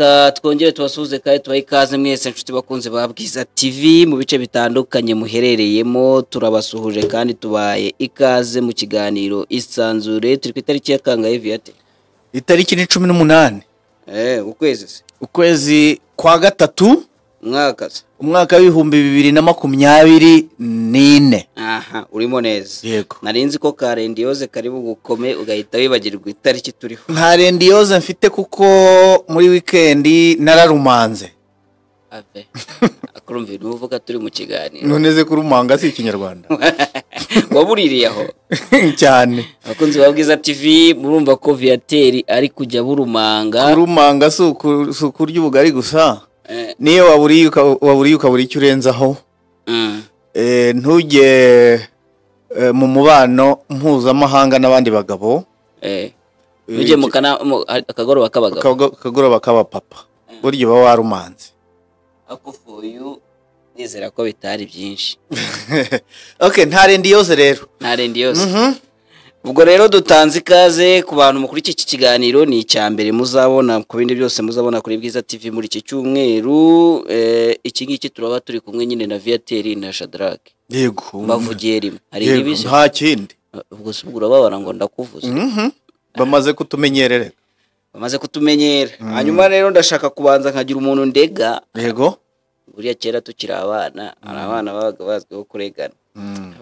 reka twongere tubasuhuze kandi tubahe ikaze mwese nshuti bakunzi ba bwiza tv mu bice bitandukanye muherereyemo turabasuhuje kandi tubaye ikaze mu kiganiro isanzure turi ku itariki ya kangahe viyate itariki ni cumi n'umunani eh, ukwezi ukwezi kwa gatatu umwaka se umwaka w'ibihumbi bibiri na makumyabiri n'ine aha urimo neza yego narinzi ko ka rendiyoze kari bugukome ugahita wibagirwa itariki turiho nta rendiyoze mfite kuko muri wikendi nararumanze ave akurumva ibintu uvuga turi mu kiganiro noneze kurumanga si ikinyarwanda wabuririye aho cyane abakunzi ba bwiza tv murumva ko viyateri ari kujya burumanga kurumanga si ukurya ubugari gusa niyo waburiye ukabura icyo urenzaho ah. eh, ntujye eh, mu mubano mpuzamahanga n'abandi bagabo eh. ntujye mu kagoroba k'abagabo akagoroba k'abapapa burya uba warumanze akufuyu nizera ko bitari byinshi ok ntarende iyoze rero ntarende iyoze mhm. ubwo rero dutanze ikaze ku bantu mukuri iki kiganiro ni icya mbere muzabona ku bindi byose muzabona kuri bwiza tv muri iki cyumweru eh, iki ngiki turaba turi kumwe nyine na viyateri na shadarake yego bavugiye rimwe hari ibindi nta kindi eh, ubwo si ubwo urababara ngo ndakuvuze mhm. eh. bamaze kutumenyerera bamaze kutumenyera mm. hanyuma rero ndashaka kubanza nkagira umuntu ndega yego buriya kera tukiri abana hari abana babaga bazwiho kuregana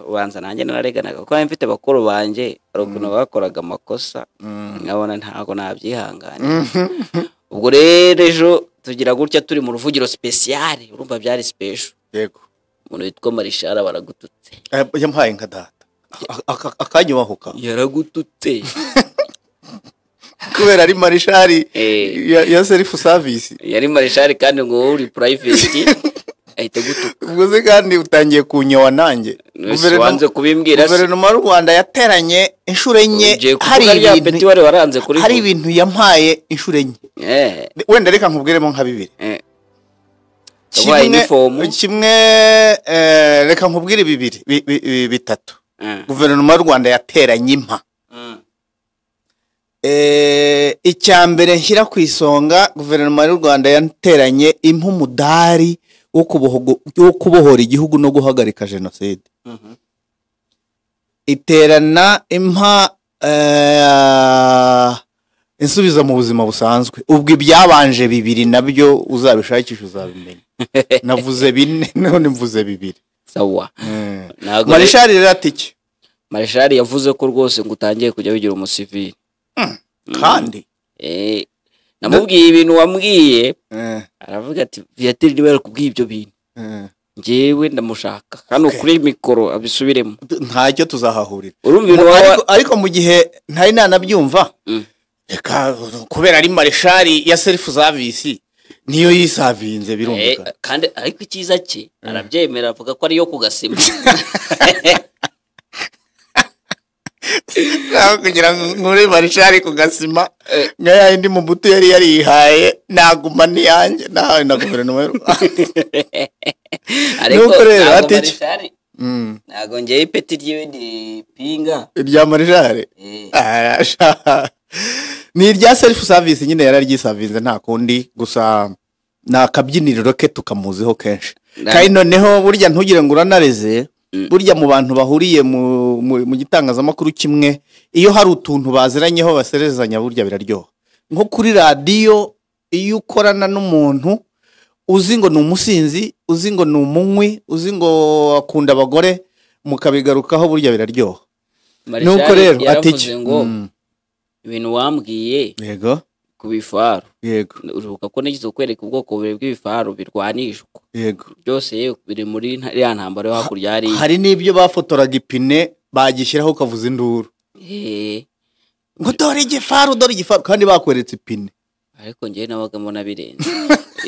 ubanza nanjye narareganaga kuko mfite bakuru banjye hari ukuntu bakoraga amakosa nkabona ntabwo nabyihanganira ubwo rero ejo tugira gutya turi mu ruvugiro sipesiyare urumva byari sipesho yego umuntu witwa marishara baragututse yamuhaye nka data akanyubahuka yaragututse kubera ari marishari eh. ya selifu savisi yari marishari kandi ngo uri purayiveti ahita gutuka ubwo se kandi utangiye kunyowa nanjye guverinoma y'u rwanda yateranye inshuro enye hari ibintu yampaye inshuro enye eh. wenda reka nkubwiremo nka bibiri eh. kimwe reka nkubwire bibiri bitatu guverinoma y'u rwanda yateranye impa Eh, icya mbere nshyira ku isonga guverinoma y'u rwanda yateranye impumudari wo kubohora igihugu no guhagarika jenoside mm-hmm. iterana impa eh, insubizo mu buzima busanzwe ubwo ibyabanje bibiri nabyo uzabishakisha uzabimenya navuze bine none mvuze bibiri sawa eh. marishari rero atike marishari yavuze ko rwose ngo utangiye kujya wigira umusivili Mm. kandi eh, namubwiye ibintu wambwiye eh. aravuga ati viyateri niwe yari kubwiye ibyo bintu eh. ngewe ndamushaka hano ukuri mikoro abisubiremo ntacyo tuzahahurira ariko mu gihe ntari nanabyumva mm. reka kubera ari mareshari ya serifu savisi niyo yisavinze birumvikana kandi ariko icyiza cye arabyemera avuga ko ariyo ku gasima nawe kugira ngo nkure marishari ku gasima nka yindi mu buto yari yariyihaye naguma n'iyanjye nahawe na guverinoma y'u rwanda nuko rero hatiki ntabwo ngewe ipeti ry'ibindi pinga irya marishari ni irya selifu savisi nyine yararyisavinze nta kundi gusa ni akabyiniriro ke tukamuziho kenshi kandi noneho burya ntugire ngo uranareze burya mu bantu bahuriye mu gitangazamakuru kimwe iyo hari utuntu baziranyeho baserezanya burya biraryoha nko kuri radiyo iyo ukorana n'umuntu uzi ngo ni umusinzi uzi ngo ni umunywi uzi ngo akunda abagore mukabigarukaho burya biraryoha nuko rero ati mm. ibintu wambwiye yego ku bifaru yego uruhuka ko nigeze kukwereka ubwoko bubiri bw'ibifaru birwanishwa yego byose biri muri iriya ntambaro yo hakurya hari hari n'ibyo bafotoraga ipine bagishyiraho ukavuza induru ngo dore igifaru dore igifaru kandi bakweretse ipine ariko ngewe nabagamo nabirenze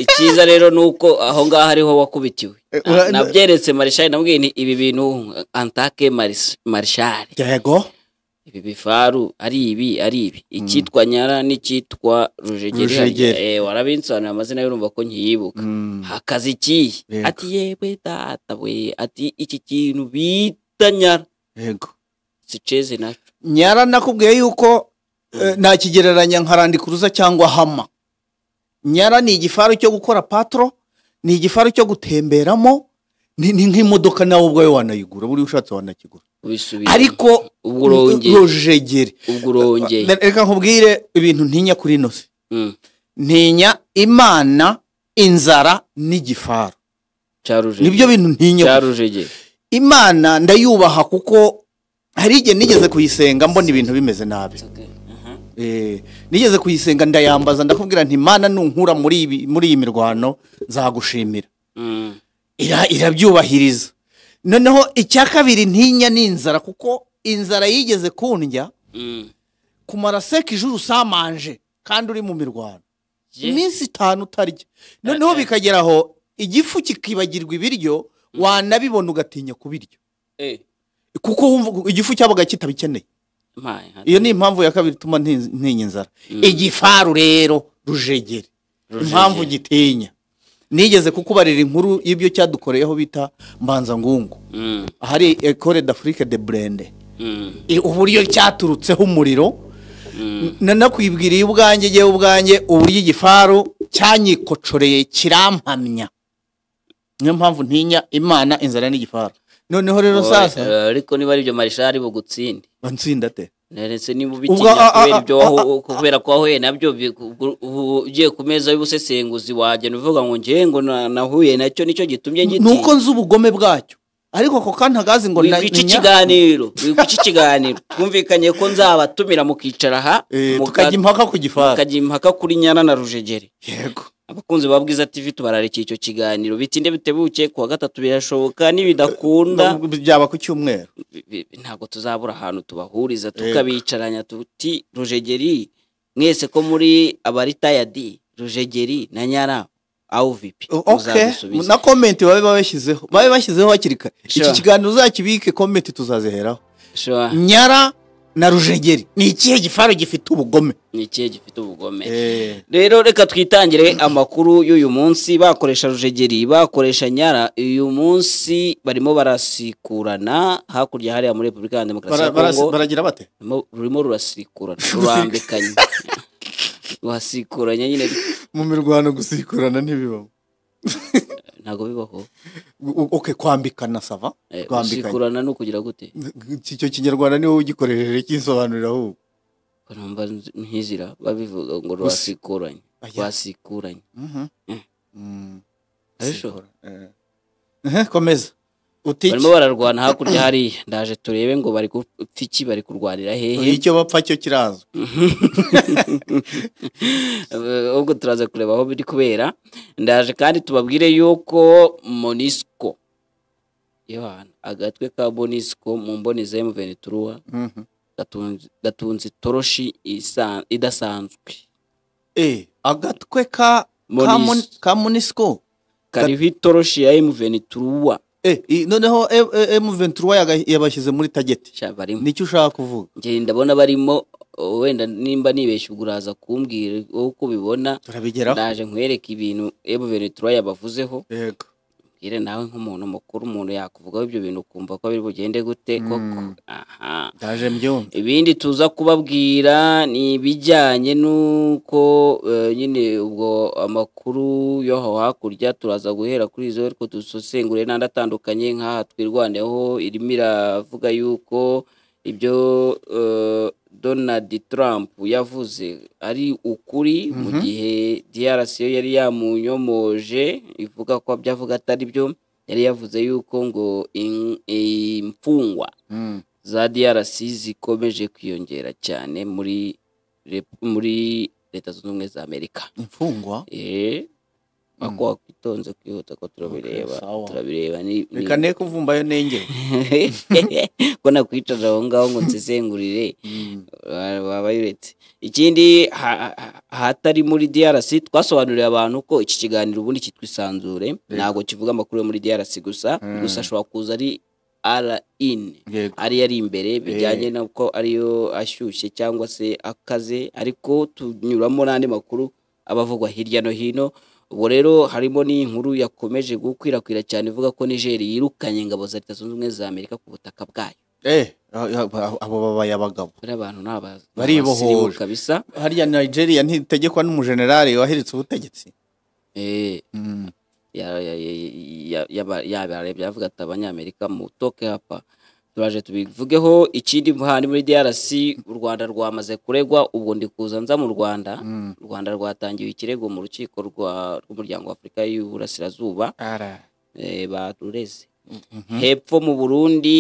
icyiza rero ni uko aho ngaho ariho wakubitiwe eh, nabyeretse marishari nabwiye ibi bintu antake marishari yego ibi bifaru ari ibi ari ibi icyitwa mm. nyara n'icyitwa rujegere eh, warabinsobanurira amazina y'urumva ko nkiyibuka mm. hakaze ikihe ati yewe data we ati iki kintu bita nyara yego siceze naco nyara nakubwiye yuko eh, mm. nakigereranya nka randikuruza cyangwa hama nyara ni igifaru cyo gukora patro ni igifaru cyo gutemberamo ni nk'imodoka nawe ubwawe wanayigura buriya ushatse wanakigura ariko ubwo reka nkubwire ibintu ntinya kuri ino hmm. ntinya imana inzara n'igifaru nibyo bintu ntinya imana ndayubaha kuko hari igihe nigeze kuyisenga mbona ibintu bimeze nabi eh, nigeze kuyisenga ndayambaza ndakubwira nti imana nunkura muri iyi mirwano nzagushimira hmm. irabyubahiriza noneho icya kabiri ntinya ni inzara kuko inzara yigeze kundya mm. kumara seka ijuru usamanje kandi uri mu mirwano iminsi itanu utarya noneho bikagera aho igifu kikibagirwa ibiryo mm. wanabibona ugatinya kubirya eh. kuko igifu cyabaga kitabikeneye iyo ni impamvu ya kabiri ituma ntinya inzara mm. igifaru rero rujegere impamvu gitinya nigeze kukubarira inkuru y'ibyo cyadukoreyeho bita mbanzangungu mm. hari ecole d'afurike de burende mm. uburyo cyaturutseho umuriro mm. nanakwibwiriye ubwanjye ngewe ubwanjye uburyo igifaru cyanyikocoreye kirampamya niyo mpamvu ntinya imana inzara n'igifaru noneho rero sasa eh, ariko niba ari ibyo marishari bugutsinde nsinda te neretse niba ubitinya kubera ibyo ko wahuye nabyo ugiye ku meza y'ubusesenguzi wagenda uvuga ngo ngewe ngo nahuye nacyo nicyo gitumye ngiti nuko nzi ubugome bwacyo ariko ako kandi hagaze ngo nanya iki kiganiro iki kiganiro twumvikanye ko nzabatumira mukicara aha eh, mukajya impaka ku gifari mukajya impaka kuri nyana na rujegere yego abakunzi ba bwiza tv tubararikiye icyo kiganiro bitinde bitebuke kuwa gatatu birashoboka nibidakunda byaba ku cyumweru ntabwo tuzabura ahantu tubahuriza tukabicaranya tuti rujegeri mwese ko muri abaritayadi rujegeri na nyara awuvipi na komenti babe babashyizeho babe bashyizeho hakiri kare iki kiganiro uzakibike komenti tuzaziheraho nyara na rujegeri ni ikihe gifaru gifite ubugome ni ikihe gifite ubugome eh. rero reka twitangire amakuru y'uyu munsi bakoresha rujegeri bakoresha nyara uyu munsi barimo barasikurana hakurya hariya muri repubulika ya demokarasi ya kongo baragira bate rurimo rurasikurana rurambikanye rurasikuranya nyine mu mirwano gusikurana ntibibamo ntabwo bibaho oke kwambikana sava gusikurana eh, ni ukugira gute icyo kinyarwanda niwe ugikoresheje cyisobanurira ahubwo numva ntizira babivuga ngo rwasikuranye rwasikuranye mhm. eh. mm. eh. komeza barimo bararwana hakurya hariya ndaje turebe ngo bari iki bari kurwanira hehe icyo bapfa cyo kirazwi ubwo turaza kureba aho biri kubera ndaje kandi tubabwire yuko monisiko agatwe ka bonisiko mu mboni za emuveni mhm. turuwa gatunze itoroshi idasanzwe e, agatwe ka monisiko kariho itoroshi ya emuveni turuwa Eh, noneho eh, eh, emu ventura yabashyize muri tageti nicyo ushaka kuvuga ndabona barimo wenda nimba nibeshya ubwo uraza kumbwira uko ubibona naje nkwereka ibintu emu ventura yabavuzeho yego bakubwire nawe nk'umuntu mukuru umuntu yakuvugaho ibyo bintu ukumva ko biri bugende gute mm. koko ndaje mbyumva ibindi tuza kubabwira ni ibijyanye n'uko eh, nyine ubwo amakuru yo hakurya turaza guhera kuri izo ariko dusesengure n'andi atandukanye nk'aha twirwaneho irimo iravuga yuko ibyo eh, donald trump yavuze ari ukuri mu mhm. gihe DRC yo yari yamunyomoje ivuga ko byavuga atari byo yari yavuze yuko ngo eh, imfungwa mm. za DRC zikomeje kwiyongera cyane muri muri leta zunze ubumwe za amerika imfungwa eh. ako wakitonze mm. kwihuta ko turabireba turabireba reka ne kuvumbayo nenge ko nakwicara aho ngaho ngo nsesengurire mm. waba yuretse ikindi hatari muri DRC twasobanuriye abantu ko iki kiganiro ubundi cyitwa isanzure ntabwo kivuga amakuru yo muri DRC gusa mm. gusa ashobora kuza ari in ari ari imbere bijyanye n'uko ariyo ashyushye cyangwa se akaze ariko tunyuramo n'andi makuru abavugwa hirya no hino ubwo rero harimo n'inkuru yakomeje gukwirakwira cyane ivuga ko Nigeria yirukanye ingabo za leta zunze ubumwe za amerika ku butaka bwayo abo babaye abagabo baribohora kabisa hariya nigeria ntitegekwa n'umujenerali waheretse ubutegetsi yabarebye avuga ati abanyamerika mu hapa turaje tubivugeho ikindi handi muri DRC u Rwanda rwamaze kuregwa ubwo ndi kuza nza mu Rwanda mm. u Rwanda rwatangiwe ikirego mu rukiko rw'umuryango wa Afurika y'Uburasirazuba eh, barureze mm-hmm. hepfo mu burundi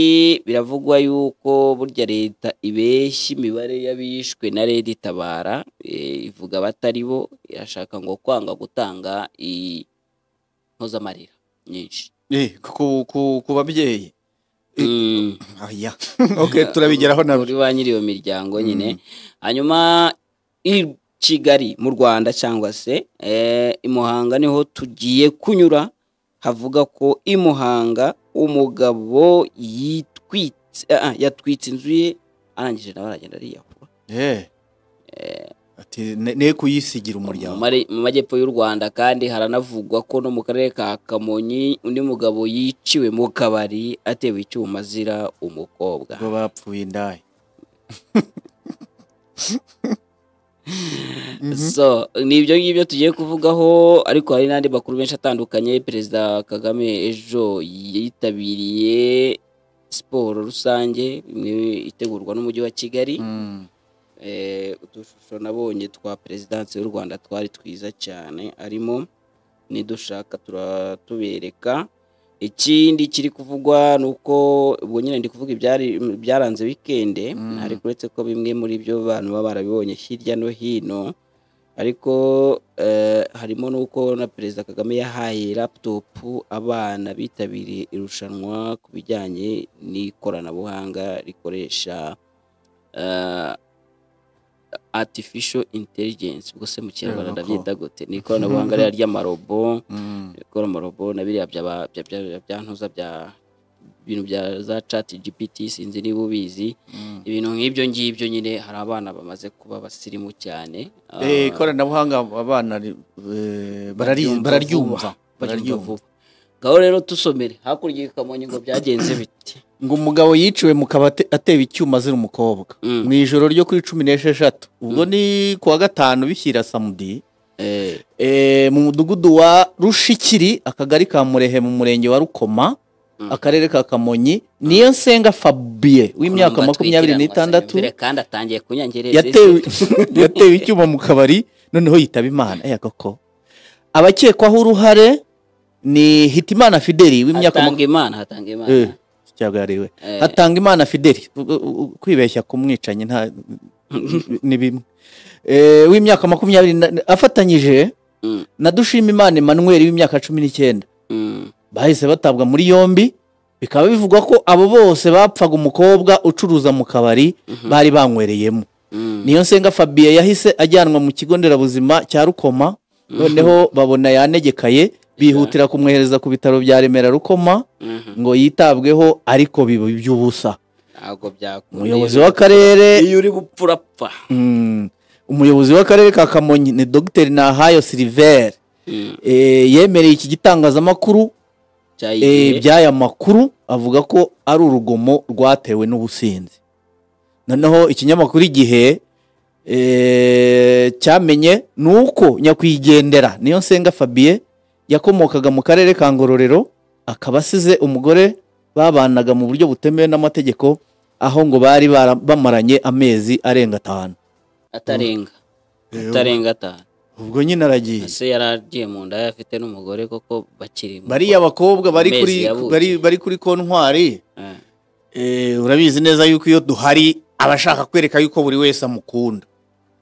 biravugwa yuko burya leta ibeshya imibare y'abishwe na leta itabara eh, ivuga batari bo irashaka ngo kwanga gutanga impozamarira nyinshi eh, ku babyeyi Eh, turabigeraho nawe muri ba nyiri iyo miryango nyine hanyuma i kigali mu rwanda cyangwa se eh, imuhanga niho tugiye kunyura havuga ko i muhanga umugabo ah, ah, yatwitse inzu ye arangije nawe aragenda ariyahura eh. ne kuyisigira umuryango mu majyepfo y'u rwanda kandi haranavugwa ko no mu karere ka kamonyi undi mugabo yiciwe mu kabari atewe icyuma azira umukobwa bapfuye indaya so nibyo ibyo ngibyo tugiye kuvugaho ariko hari n'andi makuru menshi atandukanye perezida kagame ejo yitabiriye siporo rusange imwe itegurwa n'umujyi wa kigali mm. Eh, udushusho nabonye twa perezidansi y'u rwanda twari twiza cyane arimo nidushaka turatubereka ikindi kiri kuvugwa ni uko ubwo nyine ndi kuvuga ibyaranze wikende mm. ariko uretse ko bimwe muri byo bantu baba barabibonye hirya no hino ariko eh, harimo n'uko na perezida kagame yahaye laputopu abana bitabiriye irushanwa ku bijyanye n'ikoranabuhanga rikoresha eh, artificial intelligence ubwo se mu kinyarwanda ndabyita gute ni ikoranabuhanga rya ry'amarobo gukora mm. amarobo na biriya bya ntuza bya ibintu bya za chat gpt sinzi niba ubizi mm. ibintu nk'ibyo ngibyo nyine hari abana bamaze kuba basirimu cyane eh, ah. ikoranabuhanga abana eh, bararyumva vuba ngaho rero tusomere hakurya ikamonye ngo byagenze biti ngo umugabo yiciwe mu kabati ateba icyuma azira umukobwa mm. mu ijoro ryo kuri cumi n'esheshatu ubwo mm. ni ku wa gatanu bishyira samudi eh. Eh, mu mudugudu wa rushikiri akagari ka murehe mu murenge wa rukoma mm. akarere ka kamonyi niyo nsenga fabiye w'imyaka makumyabiri n'itandatu yatewe icyuma mu kabari noneho yitaba imana koko abakekwaho uruhare ni hitimana fideli w'imyaka hatanga imana hatanga imana eh, eh. hatanga imana fideli kwibeshya ku mwicanyi nta ni bimwe eh, w'imyaka makumyabiri afatanyije mm. na dushima imana Emmanuel w'imyaka cumi n'icyenda mm. bahise batabwa muri yombi bikaba bivugwa ko abo bose bapfaga umukobwa ucuruza mu kabari mhm. bari banywereyemo mm. niyo nsenga Fabien yahise ajyanwa mu kigo nderabuzima cya rukoma mhm. noneho babona yanegekaye bihutira kumwohereza ku bitaro bya remera rukoma mhm. ngo yitabweho ariko biba iby'ubusa umuyobozi w'akarere iyo uri gupfurapfa hmm. umuyobozi w'akarere ka kamonyi ni dogiteri nahayo siliveri hmm. eh, yemereye iki gitangazamakuru eh, by'aya makuru avuga ko ari urugomo rwatewe n'ubusinzi noneho ikinyamakuru igihe eh, cyamenye ni uko nyakwigendera niyo nsenga fabiye yakomokaga mu karere ka ngororero akaba asize umugore babanaga mu buryo butemewe n'amategeko aho ngo bari bamaranye amezi arenga atanu atarenga atarenga atanu ubwo nyine aragiye ese yari agiye mu nda afite n'umugore koko bakiri bariya bakobwa bari kuri bari kuri kontwari eh. Eh, urabizi neza yuko iyo duhari aba kwereka yuko buri wese amukunda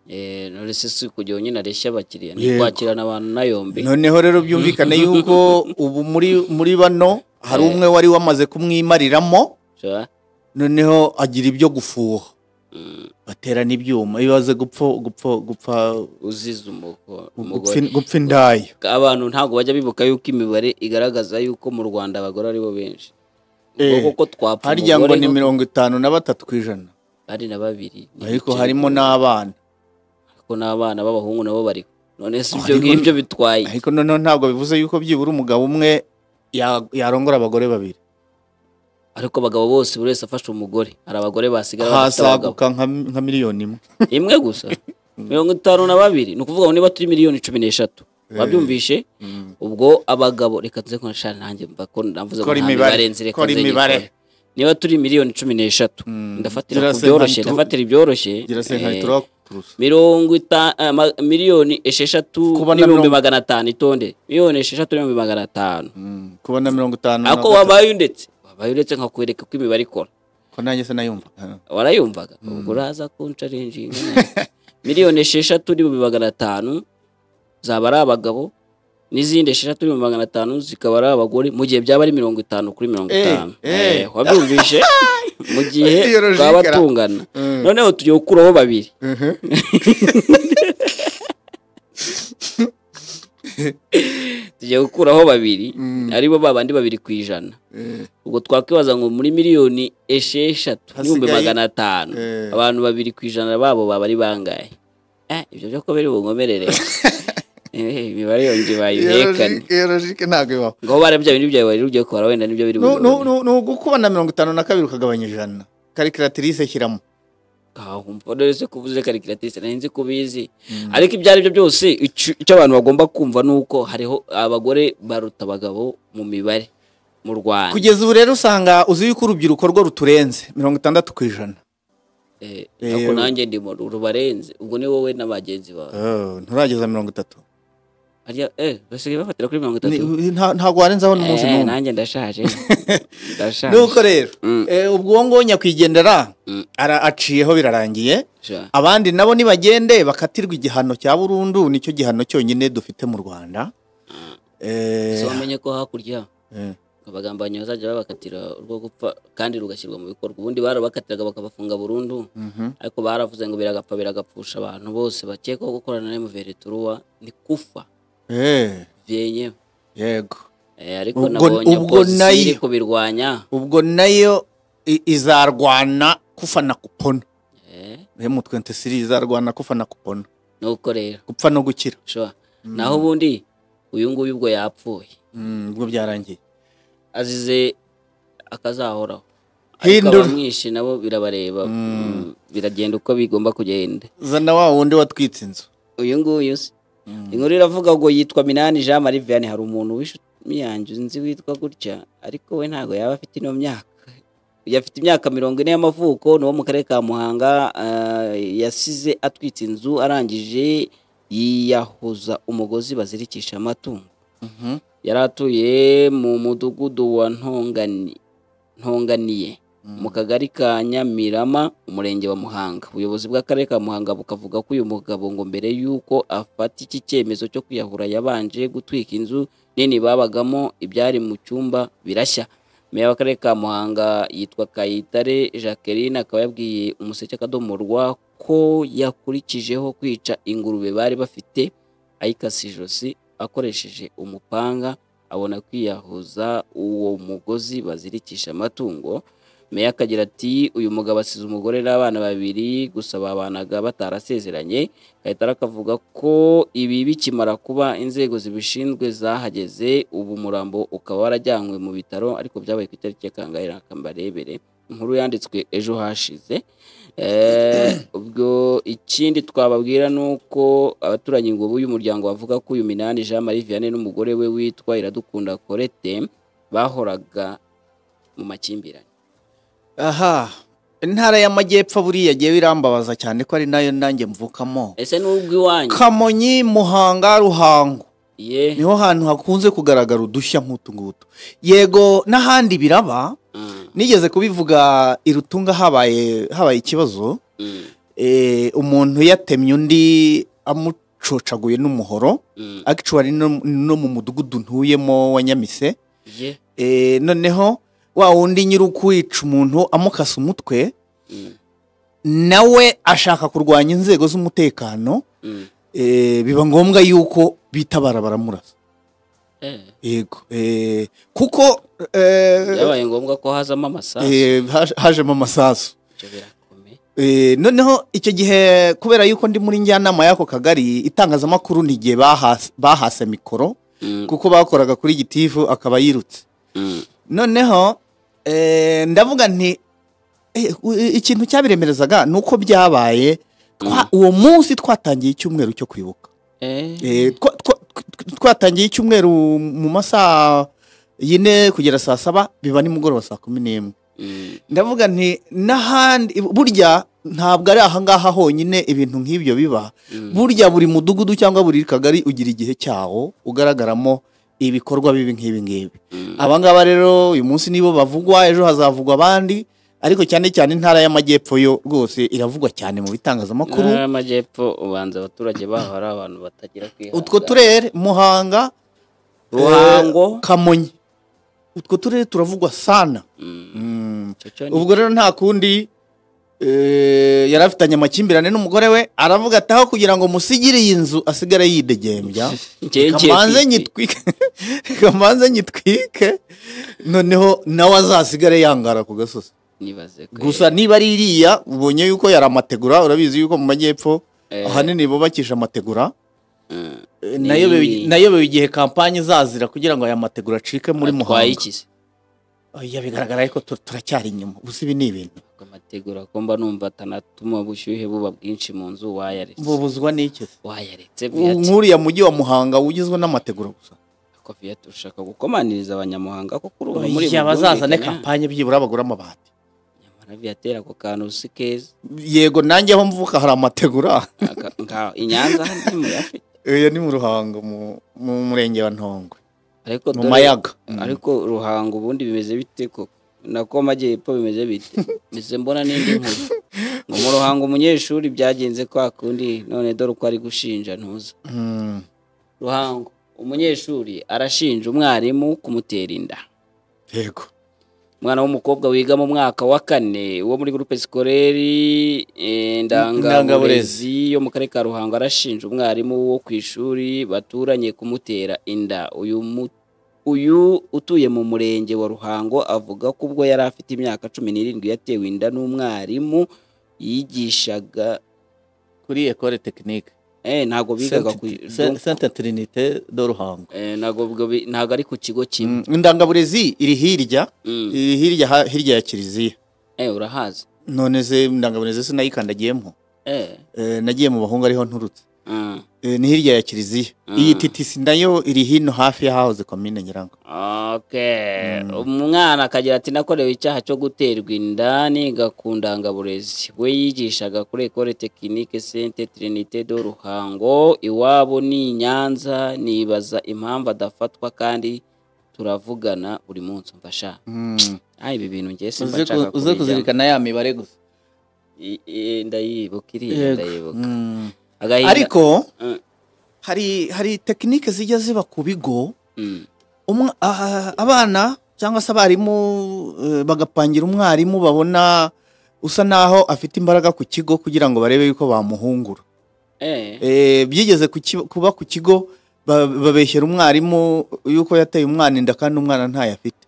Eh, none se si ukujya wenyine areshya abakiriya ni kwakirana abantu nayombi noneho rero byumvikane yuko ubu muri muri bano hari eh. umwe wari wamaze kumwimariramo noneho agira ibyo gufuha mm. baterana ibyuma bibaze gupfa gupfa gupfa uzize umugore gupfa indaya abantu ntabwo bajya bibuka yuko imibare igaragaza yuko mu rwanda abagore aribo benshi eh. kuko twapfa umugore harya ngo ni mirongo itanu na batatu ku ijana ari na babiri ariko harimo n'abana kuko n'abana b'abahungu nabo bariho none si ibyo ngibyo bitwaye ariko noneho ntabwo bivuze yuko byibura umugabo umwe yarongora abagore babiri ariko abagabo bose buri wese afashe umugore hari abagore basigara bafite abagabo nka miliyoni imwe imwe gusa mirongo itanu na babiri ni ukuvuga ngo niba turi miliyoni cumi n'eshatu wabyumvishe eh. mm. ubwo abagabo reka tuze kunashana nanjye mva ko navuze ngo nta mibare nzi reka imibare niba turi miliyoni cumi n'eshatu mm. ndafatira ku byoroshye ndafatira ibyoroshye mirongo eh, miliyoni esheshatu n'ibihumbi magana atanu itonde miliyoni esheshatu n'ibihumbi magana atanu mm, kubona mirongo itanu ako wabaye ndetse wabaye ndetse nkakwereka uko imibare ikora ko nanjye se nayumva warayumvaga ubwo mm. uraza kunsharinjinga miliyoni esheshatu n'ibihumbi magana atanu zaba ari abagabo n'izindi esheshatu n'ibihumbi magana atanu zikaba ari abagore mu gihe byaba ari mirongo itanu kuri mirongo eh, itanu eh. Eh, wabyumvise mu gihe baba tungana mm. noneho tugiye gukuraho babiri mm-hmm. tugiye gukuraho babiri mm. aribo babandi babiri ku ijana ubwo twakwibaza ngo muri miliyoni esheshatu n'ibihumbi magana atanu abantu babiri ku ijana babo baba ari bangahe ibyo byo kubera biri imibare yongeye bayihekane ntabwo ibaho ngo ubare bya byawe wari ugiye kubara wenda nibyo biri ni ugukuba na mirongo itanu na kabiri ukagabanya ijana karikiratirise shyiramo ah, dore kuvuze karikiratirise nari nzi kubizi hmm. ariko ibyo ari byo byose icyo abantu bagomba kumva ni uko hariho abagore baruta abagabo mu mibare mu rwanda kugeza ubu rero usanga uzi yuko urubyiruko rwo ruturenze mirongo itandatu ku ijana ntabwo eh, nanjye ndimo rubarenze ubwo ni wowe na bagenzi bawe oh, nturageza mirongo itatu arya eh basigaye bafatira kuri mirongo itatu ntabwo warenza n'umunsi eh, n'umwe eh, nanjye ndashaje nuko hmm. eh, rero ubwonko nyakwigendera hmm. aciyeho birarangiye abandi nabo nibagende bakatirwa igihano cya burundu nicyo gihano cyonyine dufite mu rwanda wamenye ko hakurya abagambanyi bazajya babakatira urwo gupfa kandi rugashyirwa mu bikorwa ubundi barabakatiraga bakabafunga burundu mhm. ariko baravuze ngo biragapfa biragapfusha abantu bose bakekwaho gukorana na turuwa ni kufa byeyewe eh. yego eh, ariko nabonye opozisiyo kubirwanya ubwo nayo izarwana kufa na kupona eh. rero twente siri izarwana kufa na kupona nuko rero gupfa no gukira mm. naho ubundi uyu nguyu ubwo yapfuye mm, ubwo byarangiye azize akazahoraho hindura abamwishe nabo birabareba mm. biragenda uko bigomba kugenda zana wa wundi watwitse inzu uyu nguyu se Mm. inkuru iravuga ngo yitwa minani jean marie vianney hari umuntu yanjye nzi witwa gutya ariko we ntabwo yaba afite ino myaka Yafite imyaka mirongo ine y'amavuko ni uwo mu karere ka muhanga eh, yasize atwitse inzu arangije yiyahuza umugozi bazirikisha amatungo mhm. yari atuye mu mudugudu wa ntonganiye mu kagari ka Nyamirama umurenge wa Muhanga ubuyobozi bw'akarere ka Muhanga bukavuga ko uyu mugabo ngo mbere y'uko afata iki cyemezo cyo kwiyahura yabanje gutwika inzu nini babagamo ibyari mu cyumba birashya meya w'akarere ka Muhanga yitwa Kayitare Jacqueline akaba yabwiye umuseke akadomorwa ko yakurikijeho kwica ingurube bari bafite ayikasa ijosi akoresheje umupanga abona kwiyahuza uwo mugozi bazirikisha amatungo meya akagira ati uyu mugabo asize umugore n'abana babiri gusa babanaga batarasezeranye gahitara akavuga ko ibi bikimara kuba inzego zibishinzwe zahageze ubu murambo ukaba warajyanywe mu bitaro ariko byabaye ku itariki ya kangahe kambarebere inkuru yanditswe ejo hashize eh, ubwo ikindi twababwira ni uko abaturanyi ngo b'uyu muryango bavuga ko uyu minani jean marie vianney n'umugore we witwa iradukunda korete bahoraga mu makimbirane aha intara y'amajyepfo buriya yewe irambabaza cyane ko ari nayo nanjye mvukamo ese n'ubwo iwanyu kamonyi muhanga ruhango niho hantu hakunze kugaragara udushya nk'utu yego n'ahandi biraba mm. nigeze kubivuga irutunga habaye habaye ikibazo mm. eh, umuntu yatemye undi amucocaguye n'umuhoro mm. akicuwari no mu mudugudu ntuyemo wa nyamise eh, noneho wa wundi nyiri ukwica umuntu amukasa umutwe nawe ashaka kurwanya inzego z'umutekano mm. eh, biba ngombwa yuko bitabara baramurasa eh. yego eh, kuko byabaye ngombwa ko hazamo amasasu hajemo amasasu noneho icyo gihe kubera yuko ndi muri njyanama y'ako kagari itangazamakuru ni igihe bahase mikoro mm. kuko bakoraga kuri gitifu akaba yirutse mm. noneho Eh, ndavuga nti eh, ikintu cyabiremerezaga ni uko byabaye mm. uwo munsi twatangiye icyumweru cyo kwibuka eh. twatangiye icyumweru mu masaha yine kugera saa saba biba nimugoroba saa kumi n'imwe mm. ndavuga nti n'ahandi burya ntabwo ari ahangaha honyine ibintu nk'ibyo biba mm. burya buri mudugudu cyangwa buri kagari ugira igihe cyawo ugaragaramo ibikorwa bibi nk'ibi ngibi mm. abangaba rero uyu munsi nibo bavugwa ejo hazavugwa abandi ariko cyane cyane intara y'amajyepfo yo rwose iravugwa cyane mu bitangazamakuru intara y'amajyepfo ubanza abaturage baho ari abantu batagira kwihangana utwo turere muhanga ruhango eh, kamonyi utwo turere turavugwa sana mm. Mm. ubwo rero nta kundi Eh, yari afitanye amakimbirane n'umugore we aravuga ati aho kugira ngo musigire iyi nzu asigare yidegembya kamanze nyitwike noneho nawe azasigare yangara ku gasozi gusa niba ari iriya ubonye yuko yari amategura urabizi yuko mu majyepfo eh. ahanini bubakisha amategura eh, nayobewe igihe kampani zazira kugira ngo aya mategura acike muri muhanga bigaragara ko turacyari inyuma gusa ibi ni ibintu amategura akomba numva atanatuma ubushyuhe buba bwinshi mu nzu wayaretse buvuzwa n'icyo wayaretse nk'uriya mujyi wa muhanga ugizwe n'amategura gusa fiyati ushaka gukomaniriza abanyamuhanga ko kuri ubu muri bazazane kampanye byibura bagura amabati nyamara viyateri ako kantu si keza yego nanjye aho mvuka hari amategura i nyanza ntimuyafite ni mu ruhango mu murenge wa ntongwe mu mayaga ariko ruhango ubundi bimeze bite koko nako magiye hepfo bimeze bite mbese mbona n'indi nkuru ngo mu ruhango umunyeshuri byagenze kwa kundi none dore uko ari gushinja ntuza hmm. ruhango umunyeshuri arashinja umwarimu kumutera inda yego umwana w'umukobwa wiga mu mwaka wa kane wo muri gurupe sikoreri indangaburezi eh, yo mu karere ka ruhango arashinja umwarimu wo ku ishuri baturanye kumutera inda uyu muti uyu utuye mu murenge wa ruhango avuga ko ubwo yari afite imyaka cumi n'irindwi yatewe inda n'umwarimu yigishaga kuri ekore tekinike eh, ntabwo bigaga ku senta tirinite do ruhango eh, ntabwo ari ku kigo kimwe mm, indangaburezi iri hirya mm. iri hirya hirya ya kiliziya eh, urahazi none se indangaburezi sinayikandagiyemo nagiye mu bahungu ariho nturutse Mm. Eh, ni hirya ya kiliziya mm. iyi titisi nayo iri hino hafi y'ahahoze komine nyirango mm. umwana akagira ati nakorewe icyaha cyo guterwa inda n'ingakundangaburezi we yigishaga kuri ekore tekinike sente tirinite do ruhango iwabo ni nyanza nibaza impamvu adafatwa kandi turavugana buri munsi mfasha ibi bintu ngiye simba nshaka kuzirikana ya mibare gusa ndayibuka iriya ndayibuka ariko mm. hari hari tekinike zijya ziba ku bigo mm. ah, abana cyangwa se abarimu eh, bagapangira umwarimu babona usa naho afite imbaraga ku kigo kugira ngo barebe yuko bamuhungura eh. Eh, byigeze kuba ku kigo babeshyera umwarimu yuko yateye umwana inda kandi umwana ntayo afite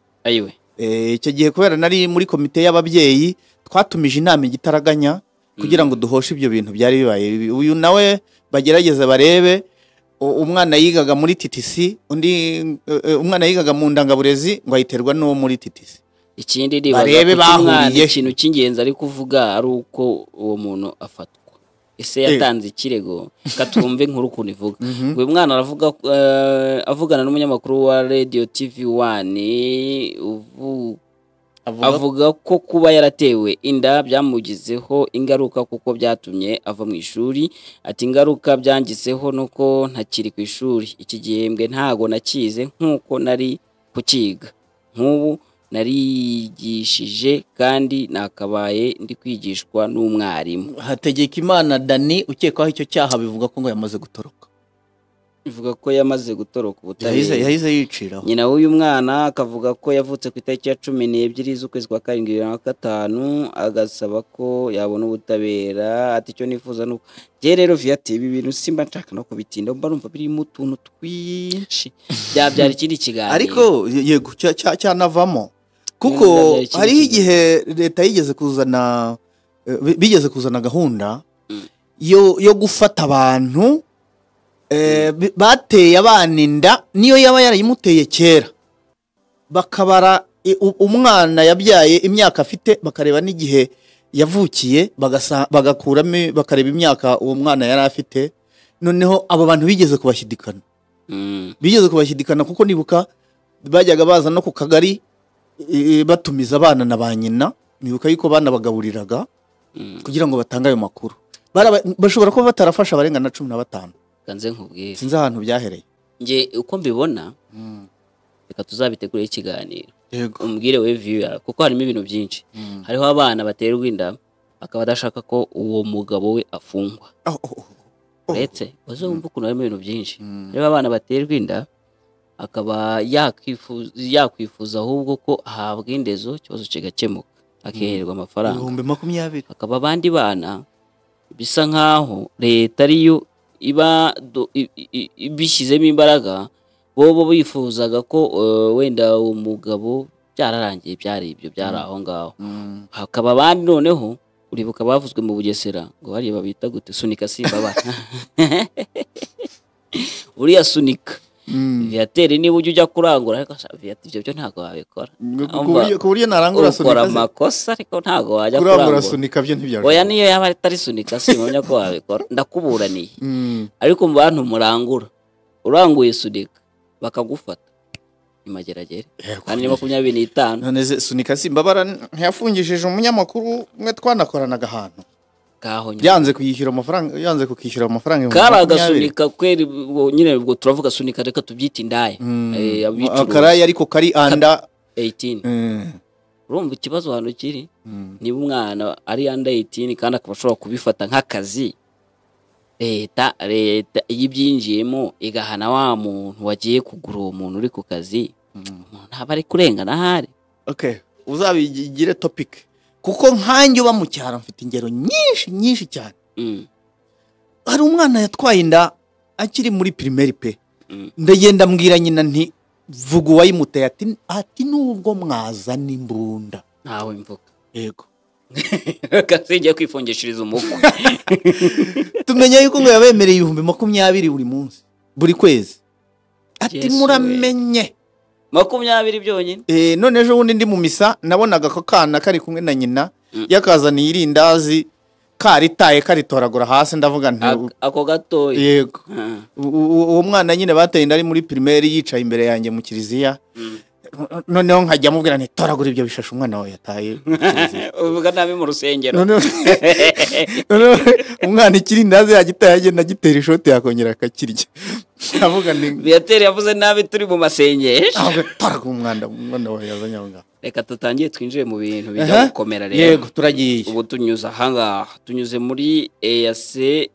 icyo gihe kubera nari muri komite y'ababyeyi twatumije inama igitaraganya kugira ngo duhoshe ibyo bintu byari bibaye uyu nawe bagerageza barebe umwana yigaga muri Ttc undi e, e, umwana yigaga mu ndangaburezi ngo ayiterwa n'uwo muri titisi ikindi barebe bahuriye ikintu cy'ingenzi ari kuvuga ari uko uwo muntu afatwa ese eh. yatanze ikirego katwumve nkuru ukuntu ivuga mhm. uyu mwana aravuga eh, avugana n'umunyamakuru wa radiyo TV wani uvuga avuga ko kuba yaratewe inda byamugizeho ingaruka kuko byatumye ava mu ishuri ati ingaruka byangizeho nuko ntakiri ku ishuri iki gihembwe ntago nakize nk'uko nari kukiga nk'ubu narigishije kandi nakabaye ndi kwigishwa n'umwarimu hategeka imana dani ukekwaho icyo cyaha bivuga ko ngo yamaze gutoroka ivuga ko yamaze gutoroka ubutabera yahize yiciraho nyina w'uyu mwana akavuga ko yavutse ku itariki ya cumi n'ebyiri z'ukwezi kwa karindwi bibiri na gatanu agasaba ko yabona ubutabera ati icyo nifuza ni uko njye rero viyate ibi bintu simba nshaka no kubitinda mba numva birimo utuntu twinshi byabyara ikindi kiganiro ariko yego cyanavamo kuko hariho igihe leta yigeze kuzana eh, bigeze kuzana gahunda mm. yo gufata abantu Eh, bateye abana inda niyo yaba yarayimuteye kera bakabara umwana yabyaye imyaka afite bakareba n'igihe yavukiye bagakuramo bakareba imyaka uwo mwana yari afite noneho abo bantu bigeze kubashyidikana mm. bigeze kubashyidikana kuko nibuka bajyaga baza no ku kagari batumiza abana na ba nyina nibuka yuko banabagaburiraga mm. kugira ngo batange ayo makuru bashobora kuba batarafasha abarenga cumi na batanu kanze nkubwire sinzi ahantu byahereye nge uko mbibona hmm. reka tuzabitegure ikiganiro umbwire we viyuwera kuko harimo ibintu byinshi hmm. hariho abana baterwa inda akaba adashaka ko uwo mugabo we afungwa oh, oh, oh, uretse wumva ukuntu harimo ibintu byinshi hmm. hariho abana baterwa inda akaba yakwifuza ahubwo ko ahabwa indezo ikibazo kigakemuka akihererwa amafaranga ibihumbi makumyabiri hakaba abandi bana bisa nk'aho leta ariyo iba ibishyizemo imbaraga bobo bifuzaga ko eh, wenda umugabo byararangiye byari ibyo byari mm. aho ngaho mm. hakaba abandi noneho uribuka bavuzwe mu bugesera ngo bariya babita gute sunika simbabara uriya sunika Mm. viateur niba ujya ujya kurangura ariko viateur ibyo byo ntabwo wabikora ku buryo narangura sunika ukora amakosa ariko ntabwo wajya kurangura sunika byo ntibyakora oya niyo yaba atari sunika simunya ko wabikora ndakuburaniye mm. ariko mu bantu murangura uranguye sunika bakagufata imageragere kandi ni makumyabiri n'itanu sunika simbabara ntiyafungishije umunyamakuru umwe twanakoranaga ahantu yanze kuyishyura amafaranga yanze kukishyura amafaranga kari agasunika kweri nyine ubwo turavuga asunika reka tubyite indaye hmm. eh, ah, akarayi ariko kari anda 18 hmm. urumva ikibazo hano kiri hmm. niba umwana ari anda 18 kandi akaba ashobora kubifata nk'akazi leta leta iyo ibyinjiyemo igahana wa muntu wagiye kugura uwo muntu uri ku kazi ntabwo ari kurengana ahari uzabigire topike kuko nkanjye uba mu cyaro mfite ingero nyinshi nyinshi cyane mm. hari umwana yatwaye inda akiri muri pirimeri pe mm. ndagenda mbwira nyina nti vuga uwayimuteye ati nubwo mwaza imbunda ntawe mvuga yego akazajya kwifungishiriza umukwe tumenya yuko ngo yabemereye ibihumbi makumyabiri buri munsi buri kwezi ati muramenye makumyabiri byonyine eh, none ejo bundi ndi mu misa nabonaga ako kana kari kumwe na nyina yakazaniye irindazi karitaye karitoragura hasi ndavuga ako gatoya yego ah. uwo mwana nyine bateye inda ari muri pirimeri yicaye imbere yanjye mu kiliziya mm. noneho nkajya amubwira ntitoragure ibyo bishashi umwana wawe yataye uvuga nabi mu rusengero umwana ikirindazi yagitaye agenda agitera ishoti yakongera akakirya biyateri yavuze nabi turi mu masengesho ntabwo ah, paraga umwanda umwana wawe yazanye aho ngaho reka tutangiye twinjire mu bintu bijya gukomera rero yego turagiye ubu tunyuze ahangaha tunyuze muri eyase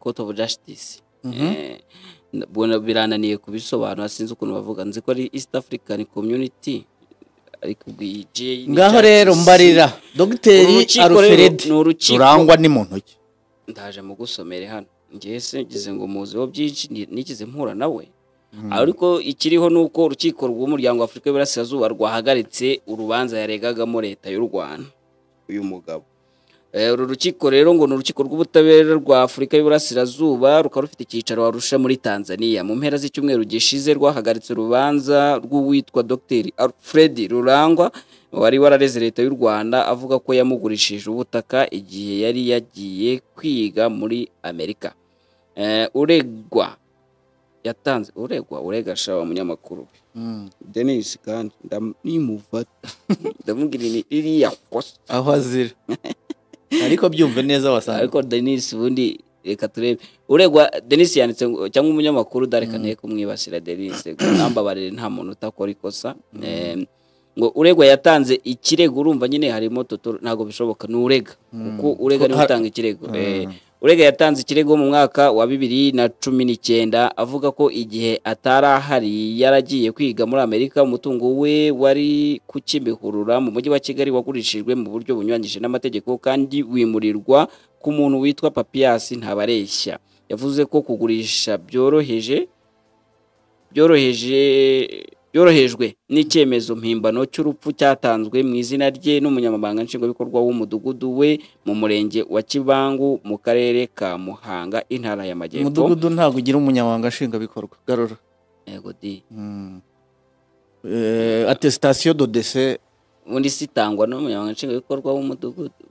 court of justice mhm. eh, birananiye kubisobanura sinzi ukuntu bavuga nzi ko ari east african community ariko ngaho rero mbarira dogiteri aruferedi turangwa ni mu ndaje mu gusomere hano ngewe singize ngo muziho byinshi nigize mpura nawe hmm. ariko ikiriho ni uko urukiko rw'umuryango w'afurika y'Iburasirazuba rwahagaritse urubanza yaregagamo leta y'u Rwanda uyu mugabo eh, uru rukiko rero ngo ni urukiko rw'ubutabera rwa afurika y'Iburasirazuba rukaba rufite icyicaro warusha muri tanzania mu mpera z'icyumweru gishize rwahagaritse urubanza rw'uwitwa dr alfred rurangwa wari warareze leta y'u rwanda avuga ko yamugurishije ubutaka igihe yari yagiye kwiga muri amerika Eh, uregwa yatanze uregwa urega shaba umunyamakuru hmm. denise kandi ndamufata ndamubwira ni iriya kosa aho azira ariko byumve neza wasanga ariko denise ubundi reka turebe uregwa denise yanditse cyangwa umunyamakuru dareka hmm. ntiye kumwibasira denise ntambabarire nta muntu utakora ikosa hmm. ngo uregwa yatanze ikirego urumva nyine harimo toto ntabwo bishoboka ni urega kuko urega niwe utanga ikirego eh, urega yatanze ikirego mu mwaka wa bibiri na cumi n'icyenda avuga ko igihe atari ahari yaragiye kwiga muri amerika umutungo we wari ku kimihurura mu mujyi wa kigali wagurishijwe mu buryo bunyuranyije n'amategeko kandi wimurirwa ku muntu witwa papiyasi ntabareshya yavuze ko kugurisha byoroheje byoroheje yorohejwe n'icyemezo mpimbano cy'urupfu cyatanzwe mu izina rye n'umunyamabanga nshingwabikorwa w'umudugudu we mu murenge wa kibangu mu karere ka muhanga intara y'amajyepfo umudugudu ntabwo ugira umunyamabanga nshingwabikorwa garura yego di hmm. eh, atesitation do ubundi si itangwa n'umunyamabanga nshingwabikorwa w'umudugudu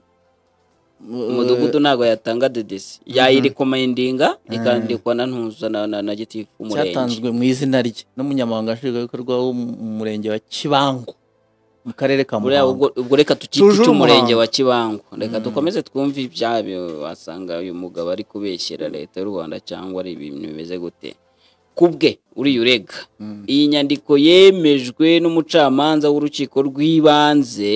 umudugudu eh, ntabwo yatanga dedesi yayirekomendinga mhm. eh. ikandikwa na ntuza na gitifu umurenge cyatanzwe mu izina rye n'umunyamabanga nshingwabikorwa w'umurenge wa kibangu mu karere ka muhanga ubwo reka tukite cy'umurenge wa kibangu reka mm. dukomeze twumve ibyabyo wasanga uyu mugabo ari kubeshyera leta y'u rwanda cyangwa ari ibintu bimeze gute ku bwe uriya urega mm. iyi nyandiko yemejwe n'umucamanza w'urukiko rw'ibanze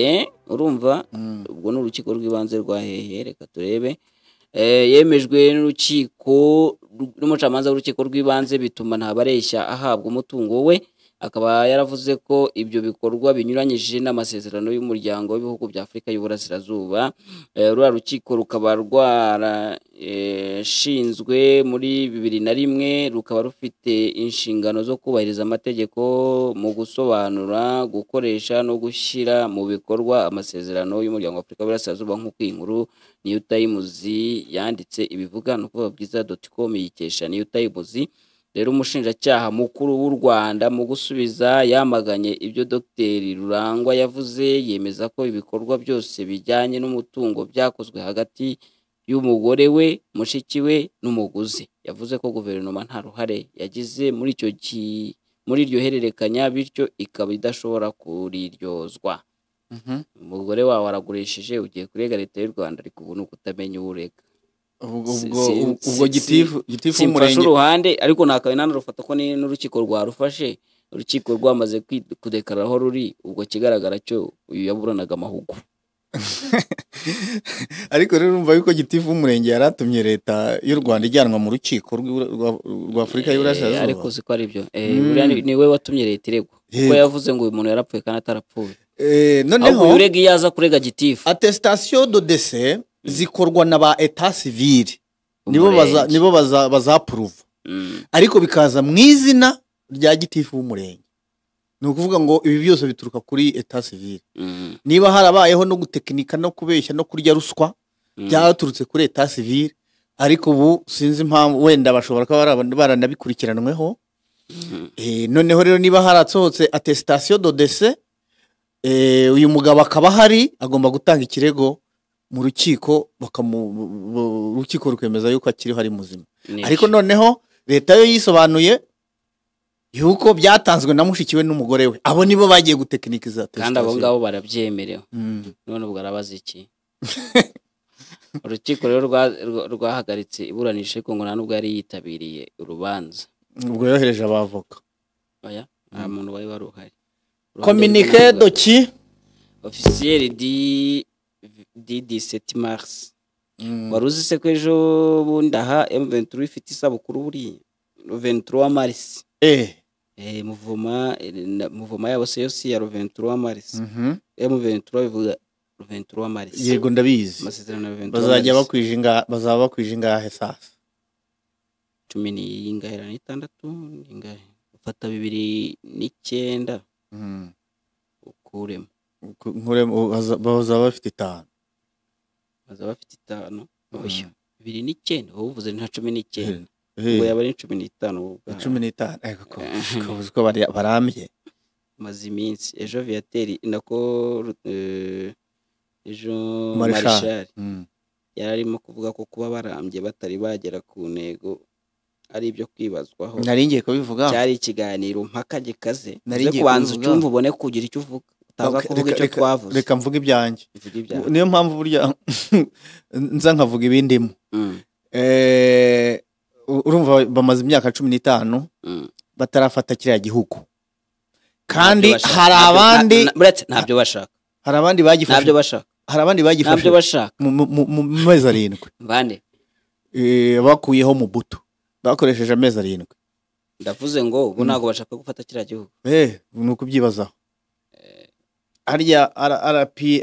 urumva mm. ubwo ni urukiko rw'ibanze rwa hehe reka turebe eh, yemejwe n'urukiko n'umucamanza w'urukiko rw'ibanze bituma ntabareshya ahabwa umutungo we akaba yaravuze ko ibyo bikorwa binyuranyije n'amasezerano y'umuryango w'ibihugu bya afurika y'uburasirazuba eh, ruriya rukiko rukaba rwarashinzwe eh, muri bibiri na rimwe rukaba rufite inshingano zo kubahiriza amategeko mu gusobanura gukoresha no gushyira mu bikorwa amasezerano y'umuryango wa afurika y'uburasirazuba nk'uko iyi nkuru niyo yanditse ibivuga ni ukuvuga bwiza doti komu yikesha niyo rero umushinjacyaha mukuru w'u rwanda mu gusubiza yamaganye ibyo Dr rurangwa yavuze yemeza ko ibikorwa byose bijyanye n'umutungo byakozwe hagati y'umugore we mushiki we n'umuguzi yavuze ko guverinoma nta ruhare yagize muri icyo muri iryo hererekanya bityo ikaba idashobora kuriryozwa mhm. umugore wawe aragurishije ugiye kurega leta y'u rwanda ariko ubu ni ukutamenya uwo urega ubwo gitifu simfashe uruhande ariko ntakabona rufata ko n'urukiko rwarufashe urukiko rwamaze kudekara aho ruri ubwo kigaragara cyo uyu yaburanaga amahugu ariko rero urumva yuko gitifu w'umurenge yari atumye leta y'u rwanda ijyanwa mu rukiko rw'afurika y'uburasirazuba eh, ariko si ko ari byo eh, hmm. ni we watumye leta iregwa kuko eh. yavuze ngo uyu muntu yarapfuye kandi atarapfuye noneho urega iyo aza kurega gitifu atesitasiyo do dese zikorwa na ba eta sivire nibo baza baza nibo bazapuruva mm. ariko bikaza mu izina rya gitifu w'umurenge ni ukuvuga ngo ibi byose bituruka kuri eta sivire mm. niba harabayeho no gutekinika no kubeshya no kurya ruswa mm. byaturutse kuri eta sivire ariko ubu sinzi impamvu wenda bashobora kuba baranabikurikiranweho eh, noneho rero niba harasohotse atesitasiyo dodese eh, uyu mugabo akaba ahari agomba gutanga ikirego mu rukiko urukiko rukemeza yuko akiri hari muzima ariko noneho leta yo yisobanuye yuko byatanzwe na mushikiwe n'umugore we abo nibo bagiye gutekinikiza kandi abo ngabo barabyemerewe hmm. none ubwo arabaza iki urukiko rero rwahagaritse iburanisha ariko ngo nta nubwo yari yitabiriye urubanza ubwo yohereje abavoka nta hmm. muntu wari wari kominike doki ofisiyeri di didi seti marisi mm. wari uzi se ko ejo bundi aha emu ifite isabukuru buriya venturu wa marisi eh. eh, muvoma yabo se yo ya ruventuru wa marisi emu bivuga ruventuru wa marisi yego ndabizi bazajya bakwije bazaba bakwije ingahe sasa cumi ni ingahe ingahe ufata bibiri n'icyenda mm. ukuremo bazaba bafite itanu bazaba bafite itanu oya mm. bibiri n'icyenda wowe uvuze nta cumi n'icyenda ubwo yaba ari cumi n'itanu cumi n'itanu eh. uzi ko barambye maze iminsi ejo viyateri nako eh, ejo marishari mm. yari arimo kuvuga ko kuba barambye batari bagera ku ntego ari ibyo kwibazwaho ngiye kubivuga cyari ikiganiro mpaka gikaze kubanza ucyumva ubone kugira icyo uvuga utaza kuvuga icyo twavuze reka mvuga ibyanjye niyo mpamvu burya nza nkavuga ibindimo urumva bamaze imyaka cumi n'itanu batarafata kiriya gihugu kandi hari abandi ntabyo bashaka hari abandi bagifashe ntabyo bashaka hari abandi bagifashe mu mezi arindwi eh, bakuyeho mu buto bakoresheje amezi arindwi ndavuze ngo ubu ntabwo bashaka gufata kiriya gihugu eh, ni ukubyibazaho harya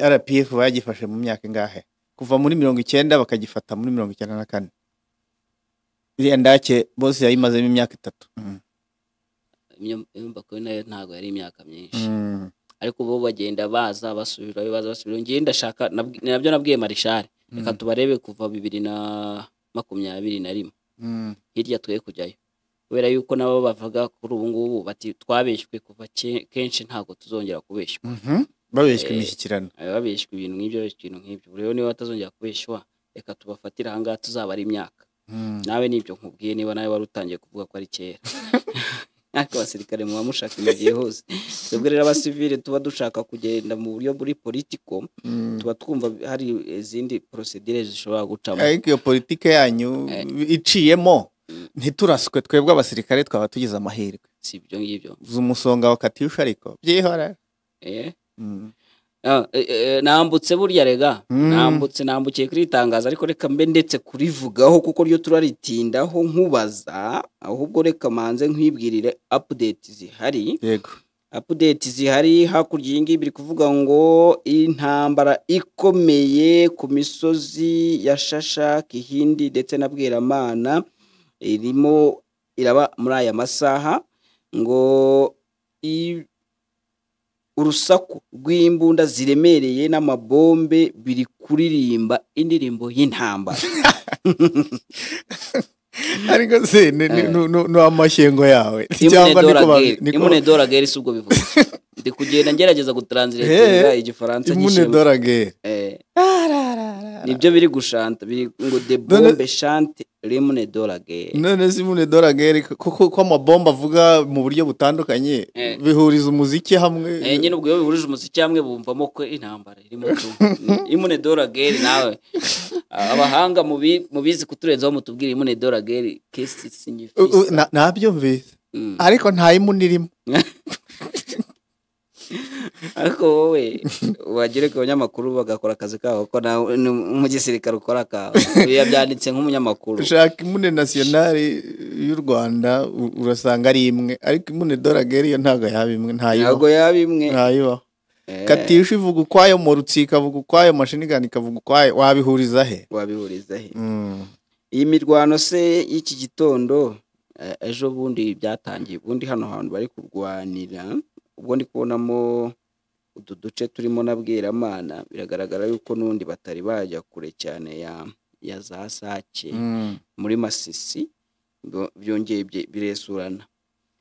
rpf bagifashe mu myaka ingahe kuva muri mirongo icyenda bakagifata muri mirongo icyenda na kane iriya ndake bose yayimazemo imyaka itatu mm. nayo ntabwo yari imyaka myinshi mm. ariko bo bagenda baza basubirayo baza basubirayo ngewe ndashaka nabyo nabwiye marishari reka mm. tubarebe kuva bibiri na makumyabiri na rimwe hirya twe kujyayo kubera yuko nabo bavuga kuri ubu ngubu bati twabeshywe kuva kenshi ntabwo tuzongera kubeshywa mhm. babeshywa imishyikirano eh, eh, babeshywa ibintu nk'ibyo ibintu nk'ibyo rero niba batazongera kubeshwa reka tubafatire ahangaha tuzabara imyaka hmm. nawe nibyo nkubwiye niba nawe wari utangiye kuvuga ko ari kera ariko abasirikare muba mushaka igihe hose twebwe rero abasivire tuba dushaka kugenda mu buryo buri politiko hmm. tuba twumva hari izindi porosedire zishobora gucamo ariko iyo politike yanyu eh. iciyemo ntituraswe twebwe abasirikare twaba tugize amahirwe si ibyo ngibyo uzi wa katyusha ariko byihora eh? mm. ah, eh, eh, nambutse burya rega mm. nambutse nambukiye kuritangaza ariko reka mbe ndetse kurivugaho kuko ryo turaritindaho nkubaza ahubwo reka manze nkwibwirire apudeti zihari yego apudeti zihari hakurya iyi ngiyi biri kuvuga ngo intambara ikomeye ku misozi ya shasha Kihindi ndetse na bweramana irimo iraba muri aya masaha ngo urusaku rw'imbunda ziremereye n'amabombe biri kuririmba indirimbo y'intambara ariko se ni eh. amashyengo yawe cyangwa imune dorageri si ubwo bivuga ndi kugenda ngerageza gutaranziretinga eh, igifaransa imune eh. ah, nibyo biri gushanta ngo de bombe shante geri. doragere none si dola geri. kuko ko amabomba avuga mu buryo butandukanye eh. bihuriza umuziki hamwe eh nyine ubwo bihurije umuziki hamwe bumvamo ko intambara iri mu dola geri nawe ah, abahanga mu bizi kuturenzaho mutubwire rimwe doragere kesi signifie nabyumvise mm. ariko nta imuni irimo ariko wowe wagere ku banyamakuru bagakora akazi kabo ko mu gisirikare ukora akawe yabyanditse nk'umunyamakuru ushaka imune nasiyonari y'u rwanda urasanga ari imwe ariko imune dorageri yo ntabwo yaba imwe ntago yaba imwe ntayibaho eh. katisha ivuga ukwayo mu rutsika ikavuga ukwayo mashinigani ikavuga ukwayo wabihuriza he wabihuriza he hmm. iyi mirwano se y'iki gitondo eh, ejo bundi byatangiye ubundi hano hantu bari kurwanira ubwo ndi kubonamo utu duce turimo nabwiramana biragaragara yuko n'ubundi batari bajya kure cyane ya za sake hmm. muri masisi byongeye biresurana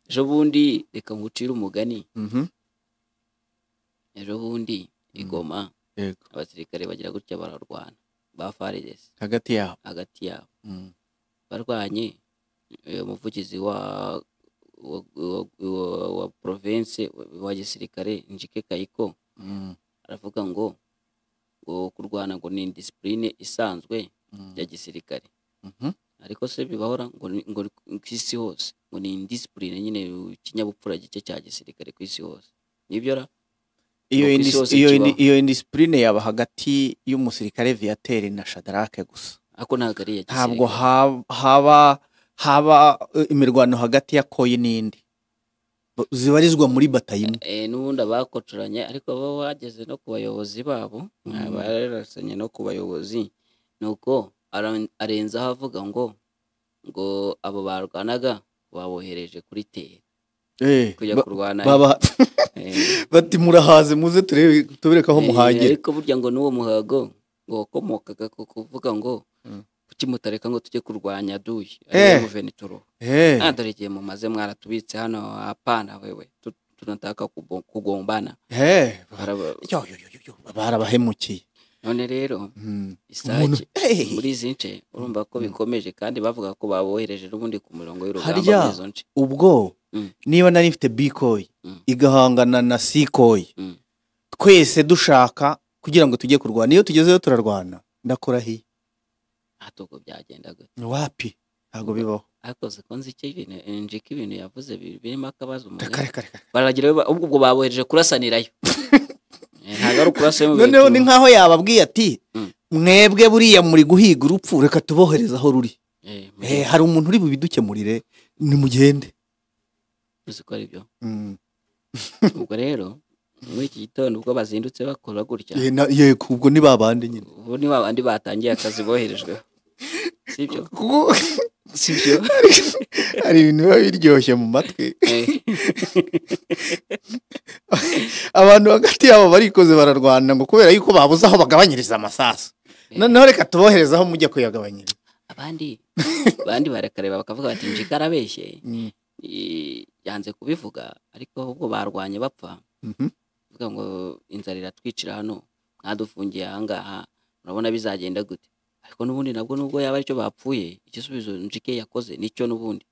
ejo bundi reka ngucire umugani mhm. ejo bundi hmm. igoma abasirikare bagira gutya bararwana ba farigesi hagati yabo hagati yabo hmm. barwanye umuvugizi wa wa province wa gisirikare njike kayiko mm. aravuga ngo kurwana ngo ni indisipurine isanzwe mm. ya gisirikare mhm. ariko se bibahora ngo ku isi hose ngo ni indisipurine nyine ikinyabupfura gice cya gisirikare ku isi hose nibyo ra iyo indisipurine yaba hagati y'umusirikare viyateri na shadarake gusa ntabwo haba haba eh, imirwano hagati ya koyi n'indi zibarizwa muri batayimwe eh, eh, n'ubundi abakocoranye ariko bo bageze no ku bayobozi babo mm. bararasanye no ku bayobozi ni uko arenzaho avuga ngo ngo abo barwanaga babohereje kuri teri kujya kurwana bati murahaze muze tubereka aho muhagira ariko burya ngo n'uwo muhago wakomokaga ku kuvuga ngo mm. kukimutareka ngo tujye kurwanya duyi ariyo eh. muventuro nta eh. ah, igihe mumaze mwaratubitse hano apana wewe tunataka kugombana eh. barabahemukiye none rero hmm. isake muri izi nce urumva ko hmm. bikomeje kandi bavuga ko babohereje n'ubundi ku murongo w'urugamba muri izo nce ubwo hmm. niba nari mfite bikoyi igahangana na sikoyi twese dushaka kugira ngo tujye kurwana iyo tugezeyo turarwana ndakora hato ubwo byagenda gute wapi ntabwo bibaho ariko zikunze icyo ibintu eh, njiko ibintu yavuze birimo akabazo baragira ubwo babohereje kurasanirayo eh, ntabwo ari ukurasa noneho ni nkaho yababwiye ati mm. mwebwe buriya muri guhiga urupfu reka tubohereze aho ruri eh, hari umuntu uri bubidukemurire nimugende uzikora ibyo mm. ubwo rero muri iki gitondo ubwo bazindutse bakora gutya yego ubwo ni babandi nyine ubu ni babandi batangiye akazi boherejweho sibyo hari ibintu biba biryoshye mu matwi eh. abantu hagati yabo barikoze bararwana ngo kubera yuko babuze aho bagabanyiriza amasasu eh. noneho reka tubohereze aho mujya kuyagabanyiriza abandi abandi barakareba bakavuga bati njye karabeshye mm. yanze kubivuga ariko ahubwo barwanye bapfa mhm. ngo inzara iratwicira hano mwadufungiye ahangaha urabona bizagenda gute ariko n'ubundi nabwo nubwo yaba aricyo bapfuye igisubizo njike yakoze nicyo n'ubundi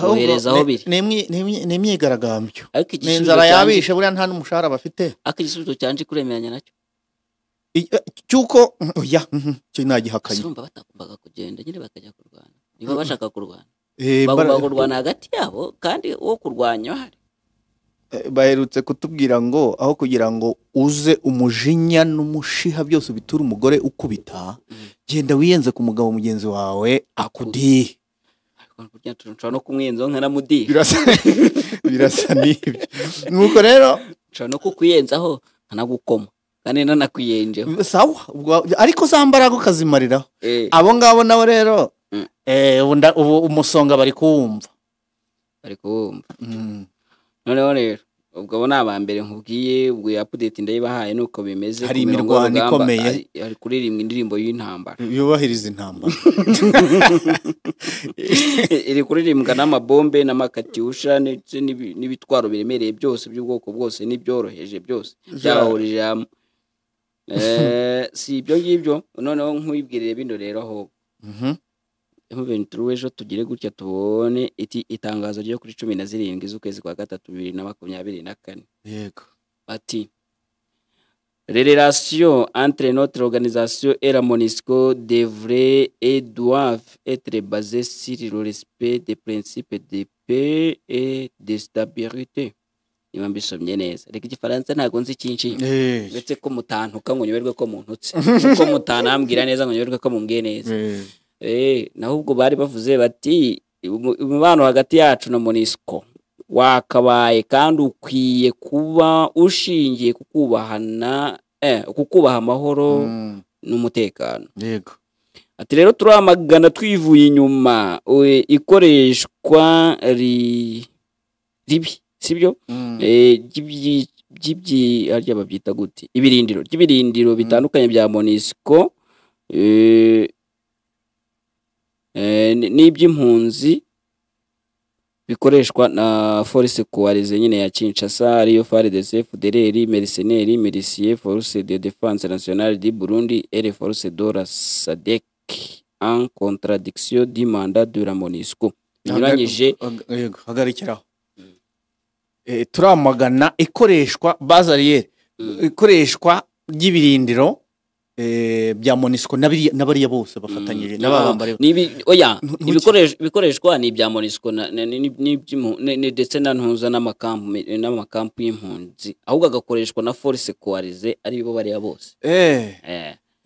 kohereza aho biri ni imyigaragambyo ni inzara yabishe buriya nta n'umushahara bafite ariko igisubizo cyanje kuremeranya nacyo eh, cy'uko oya mm, mm, mm, cyo nagihakanye urumva batagombaga kugenda nyine bakajya kurwana niba bashaka kurwana eh, bagomba kurwana hagati yabo kandi uwo kurwanya ahari baherutse kutubwira ngo aho kugira ngo uze umujinya n'umushiha byose bitura umugore ukubita genda wiyenze ku mugabo mugenzi wawe akudihe nshobora no kumwenzaho nkanamudihe birasa n'ibyo nuko rero nshobora no kukuyenzaho nkanagukoma kandi nanakwiyenjeho sawa ariko za mbaraga ukazimariraho eh. abo ngabo nabo rero mm. eh, umusonga bari kuwumva bari kuwumva mm. noneho rero ubwo abo ni aba mbere nkubwiye ubwo iyo apudeti ndayibahaye nuko bimeze hari imirwano ikomeye hari kuririmba indirimbo y'intambara yubahiriza intambara iri kuririmbwa n'amabombe n'amakatyusha ndetse n'ibitwaro biremereye byose by'ubwoko bwose n'ibyoroheje byose byahurije hamwe eh, si ibyo ngibyo noneho nk'uyibwirire bino rero ahubwo mhm. M turi tugire gutya tubone itangazo ryo kuri cumi na zirindwi z'ukwezi kwa gatatu bibiri na makumyabiri na kane yego bati Relation entre notre organisation et la monisco devrait et doivent être basées sur le respect des principes de paix et de stabilité. niba mbisomye neza reka igifaransa ntabwo nzi cyinshi uretse ko mutantuka ngo nyoberwe ko muntutse kuko mutanambwira neza ngo nyoberwe ko mumbwiye neza Eh, naho ubwo bari bavuze bati umubano hagati yacu na monisiko wakabaye kandi ukwiye kuba ushingiye ku kukubaha eh, amahoro mm. n'umutekano yego ati rero turamagana twivuye inyuma ikoreshwa ribi sibyo mm. eh, babyita gute ibirindiro by'ibirindiro mm. bitandukanye bya monisiko Eh, n'iby'impunzi bikoreshwa na force kuwarize nyine ya Kinshasa ariyo FARDC, FDLR, mercenaires, miliciers, force de défense nationale du Burundi et les forces la SADC en contradiction du mandat de la MONUSCO. Binyuranyije eh, hagarikiraho. Eh, turamagana ikoreshwa bazariere hmm. ikoreshwa ry'ibirindiro Eh, bya monisiko n'abariya bose bafatanyije mm. n'abambare oya ibikoreshwa ni ibya monisiko ndetse na ntuza n'amakampu y'impunzi ahubwo agakoreshwa na force kuwarize ari bo bariya bose eh.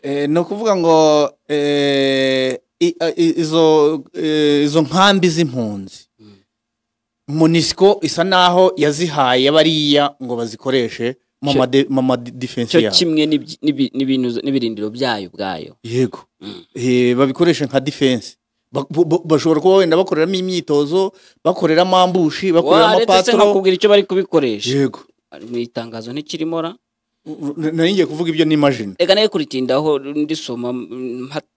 Eh. ni ukuvuga ngo izo nkambi z'impunzi mm. monisiko isa naho yazihaye bariya ngo bazikoreshe mama defense cyo kimwe n'ibirindiro byayo ubwayo yego mm. babikoresha nka defense bashobora kuba wenda bakoreramo imyitozo bakoreramo ambushi bakoreramo patoro bakubwira icyo bari kubikoresha yego mu itangazo ntikirimo ra nari ngiye kuvuga ibyo n'imajini reka nawe kuritindaho ndisoma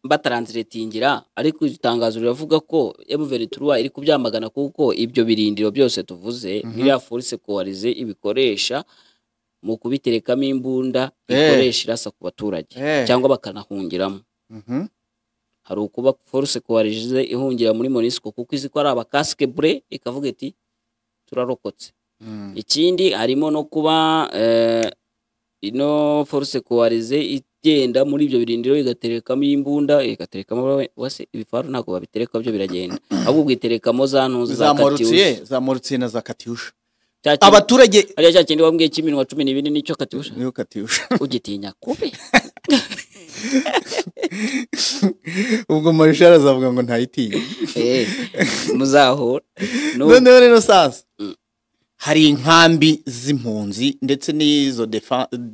bataranziretingira ariko itangazo riravuga ko emuveri turuwa iri kubyamagana kuko ibyo birindiro byose tuvuze nk'iriya mhm. forisi kuwarize ibikoresha mu kubiterekamo imbunda eh. ikoresha irasa ku baturage eh. cyangwa bakanahungiramo mhm. hari ukuba force kuwarijize ihungira muri monisco kuko izi ko ari abakasike bure ikavuga iti turarokotse mm. ikindi harimo no kuba eh, ino force kuwarize igenda muri ibyo birindiro igaterekamo imbunda igaterekamo wese ibifaru ntabwo babitereka byo biragenda ahubwo itereka za ntuza za katiusha za morutsiye na za katiusha abaturage ariya cya kindi wambwiye cy'iminwa cumi n'ibiri nicyo katyusha niyo katyusha ugitinya kube ubwo marishari arazavuga ngo ntayitinya eh, muzahura noneho rero sasa mm. hari inkambi z'impunzi ndetse n'izo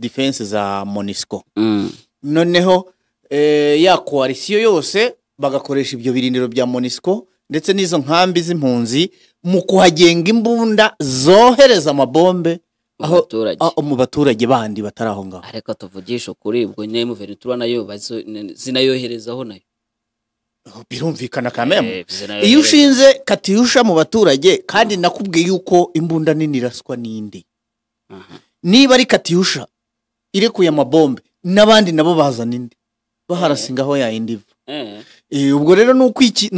defense za monisco mm. noneho eh, ya koalisiyo yose bagakoresha ibyo birindiro bya monisco ndetse n'izo nkambi z'impunzi mu kuhagenga imbunda zohereza amabombe mu baturage bandi batari aho ngaho ariko tuvugisha ukuri ubwo nyine muverintura nayo zinayoherezaho nayo birumvikana kameme eh, iyo ushinze katiyusha mu baturage kandi nakubwiye yuko imbunda nini iraswa n'indi niba ari katiyusha irekuye amabombe n'abandi nabo bazana indi baharasa ya yayindi iva eh. Eh. ubwo rero ni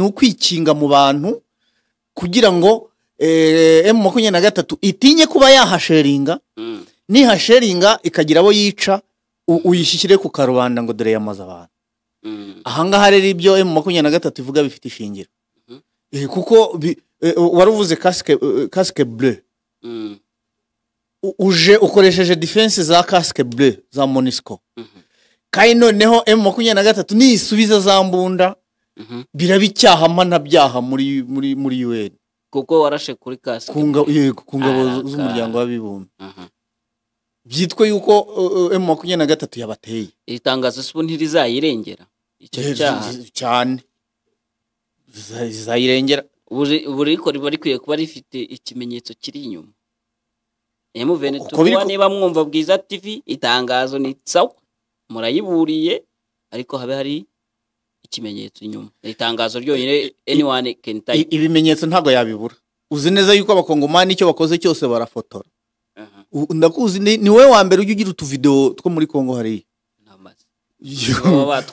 ukwikinga mu bantu kugira ngo emu eh, makumyabiri na gatatu itinye kuba yahasheringa mm. nihasheringa ikagira abo yica uyishyikire ku karubanda ngo dore yamaze abantu mm. ahangaha rero ibyo emu makumyabiri na gatatu ivuga bifite ishingiro mm-hmm. eh, kuko eh, wari uvuze kasike bure mm. uje ukoresheje defense za kasike bure za monisiko mm-hmm. kandi noneho emu makumyabiri na gatatu nisubiza za mbunda Mm-hmm. biraba icyaha mpanabyaha muri muri muri un kuko warashe kuri kasike ku ngabo z'umuryango w'abibumbye mm-hmm. byitwa yuko emu makumyabiri na gatatu yabateye iri tangazo si ntirizayirengera icyo cyaha cyane zizayirengera buri riba rikwiye kuba rifite ikimenyetso kiri inyuma emuveni tuba niba mwumva bwiza tivi itangazo ni sawa murayiburiye ariko habe hari ikimenyetso inyuma ni itangazo ryonyine anyone can type ibimenyetso ntabwo yabibura uzi neza yuko abakongomani icyo bakoze cyose barafotora ndakuzi ni wowe wa mbere ujya ugira utuvidewo two muri kongo hariya baba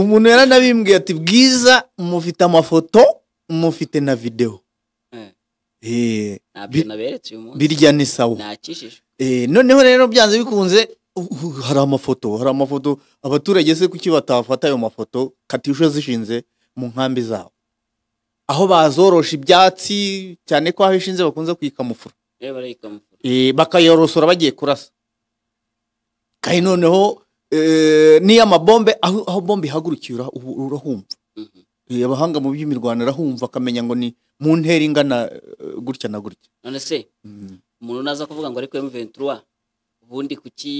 umuntu yaranabimbwiye ati bwiza mufite amafoto mufite na videwo eh. eh, birya ni sawa eh, noneho rero byanze bikunze hari amafoto hari amafoto abaturage se kuki batafata ayo mafoto katisho zishinze mu nkambi zabo aho bazorosha ibyatsi cyane ko aho ishinze bakunze kuyikamufura e, bakayorosora bagiye kurasa kandi noneho e, n'iyo amabombe aho bombe ihagurukira urahumva mm-hmm. e, abahanga mu by'imirwano arahumva akamenya ngo ni mu ntera ingana gutya na gutya none se mm. umuntu naza kuvuga ngo ariko emuventura ubundi kuki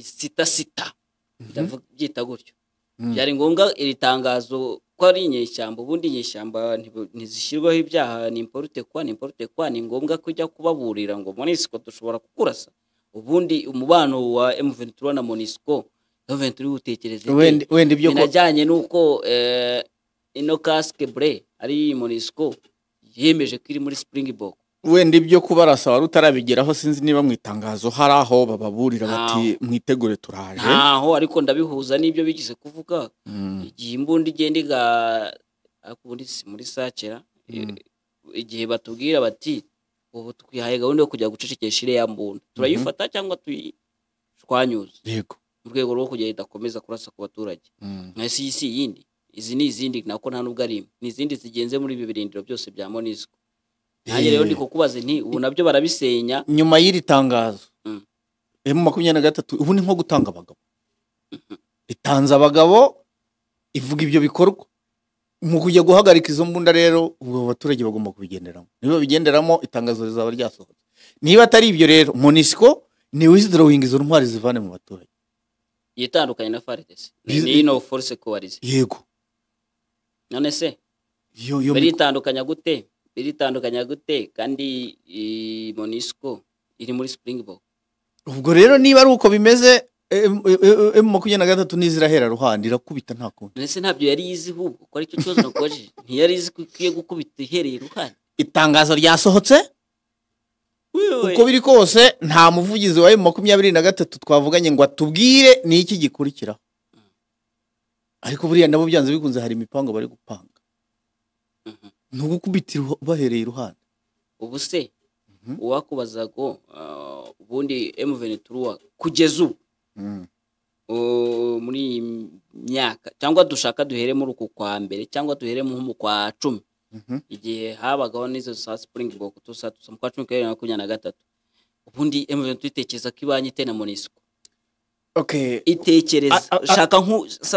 sitasita mhm. byita gutyo mm. byari ngombwa iri tangazo ko ari inyeshyamba ubundi inyeshyamba ntizishyirwaho ibyaha ni imporute kwa ni imporute kwa ni ngombwa kujya kubaburira ngo monisiko dushobora kukurasa ubundi umubano wa emuventura na monisiko emuventura uwutekereze binajyanye n'uko eh, ino kasike bure ari monisiko yemeje ko iri muri sipuringi boko wenda ibyo kubarasa wari utarabigeraho sinzi niba mu itangazo hari aho bababurira bati mwitegure turaje ntaho ariko ndabihuza n'ibyo bigize kuvuga hmm. igihe imbunda igenda iga ah, muri sakera eh, hmm. igihe batubwira bati ubu twihaye gahunda yo kujya gucecekesha iriya mbunda hmm. turayifata cyangwa tuyishwanyuze mu rwego rwo kugira idakomeza kurasa ku baturage nka si yindi izi ni izindi nako nta nubwo ari imwe ni izindi zigenze muri ibi birindiro byose bya monisiko nanjye rero eh. ndi kukubaza nti ubu nabyo barabisenya nyuma y'iri tangazo emu mm. makumyabiri na gatatu ubu ni nko gutanga abagabo mm-hmm. itanze abagabo ivuga ibyo bikorwa mu kujya guhagarika izo mbunda rero ubu baturage bagomba kubigenderamo niba babigenderamo itangazo rizaba ryasohotse niba atari ibyo rero monisiko ni wizidorawingi izo ntwari zivane mu baturage yitandukanye na faridesi ni ino force kuwariza yego none se baritandukanya gute biritandukanya gute kandi monisco iri muri springbok ubwo rero niba ari uko bimeze emu eh, eh, eh, makumyabiri na gatatu n'izirahera ruhande irakubita nta kundi ndetse ntabyo yari izi ahubwo ko aricyo kibazo nakojeje ntiyari izi ko ikwiye gukubita ihereye ruhande itangazo ryasohotse uko biri kose nta muvugizi wa emu makumyabiri na gatatu twavuganye ngo atubwire ni iki gikurikiraho mm. ariko buriya nabo byanze bikunze hari imipango bari gupanga ntugukubitira ubahereye iruhande ubu se mhm. uwakubaza ngo uh, ubundi emuveni turuwa kugeza ubu mhm. muri iyi myaka cyangwa dushaka duhere muri uku kwa mbere cyangwa duhere mu kwa cumi mhm. igihe habagaho n'izo za sipuringi ngo tusa mu kwa cumi bibiri na makumyabiri na gatatu ubundi emuveni tuyitekereza ko ibanyi itena munisiko itekereza shaka nk'usa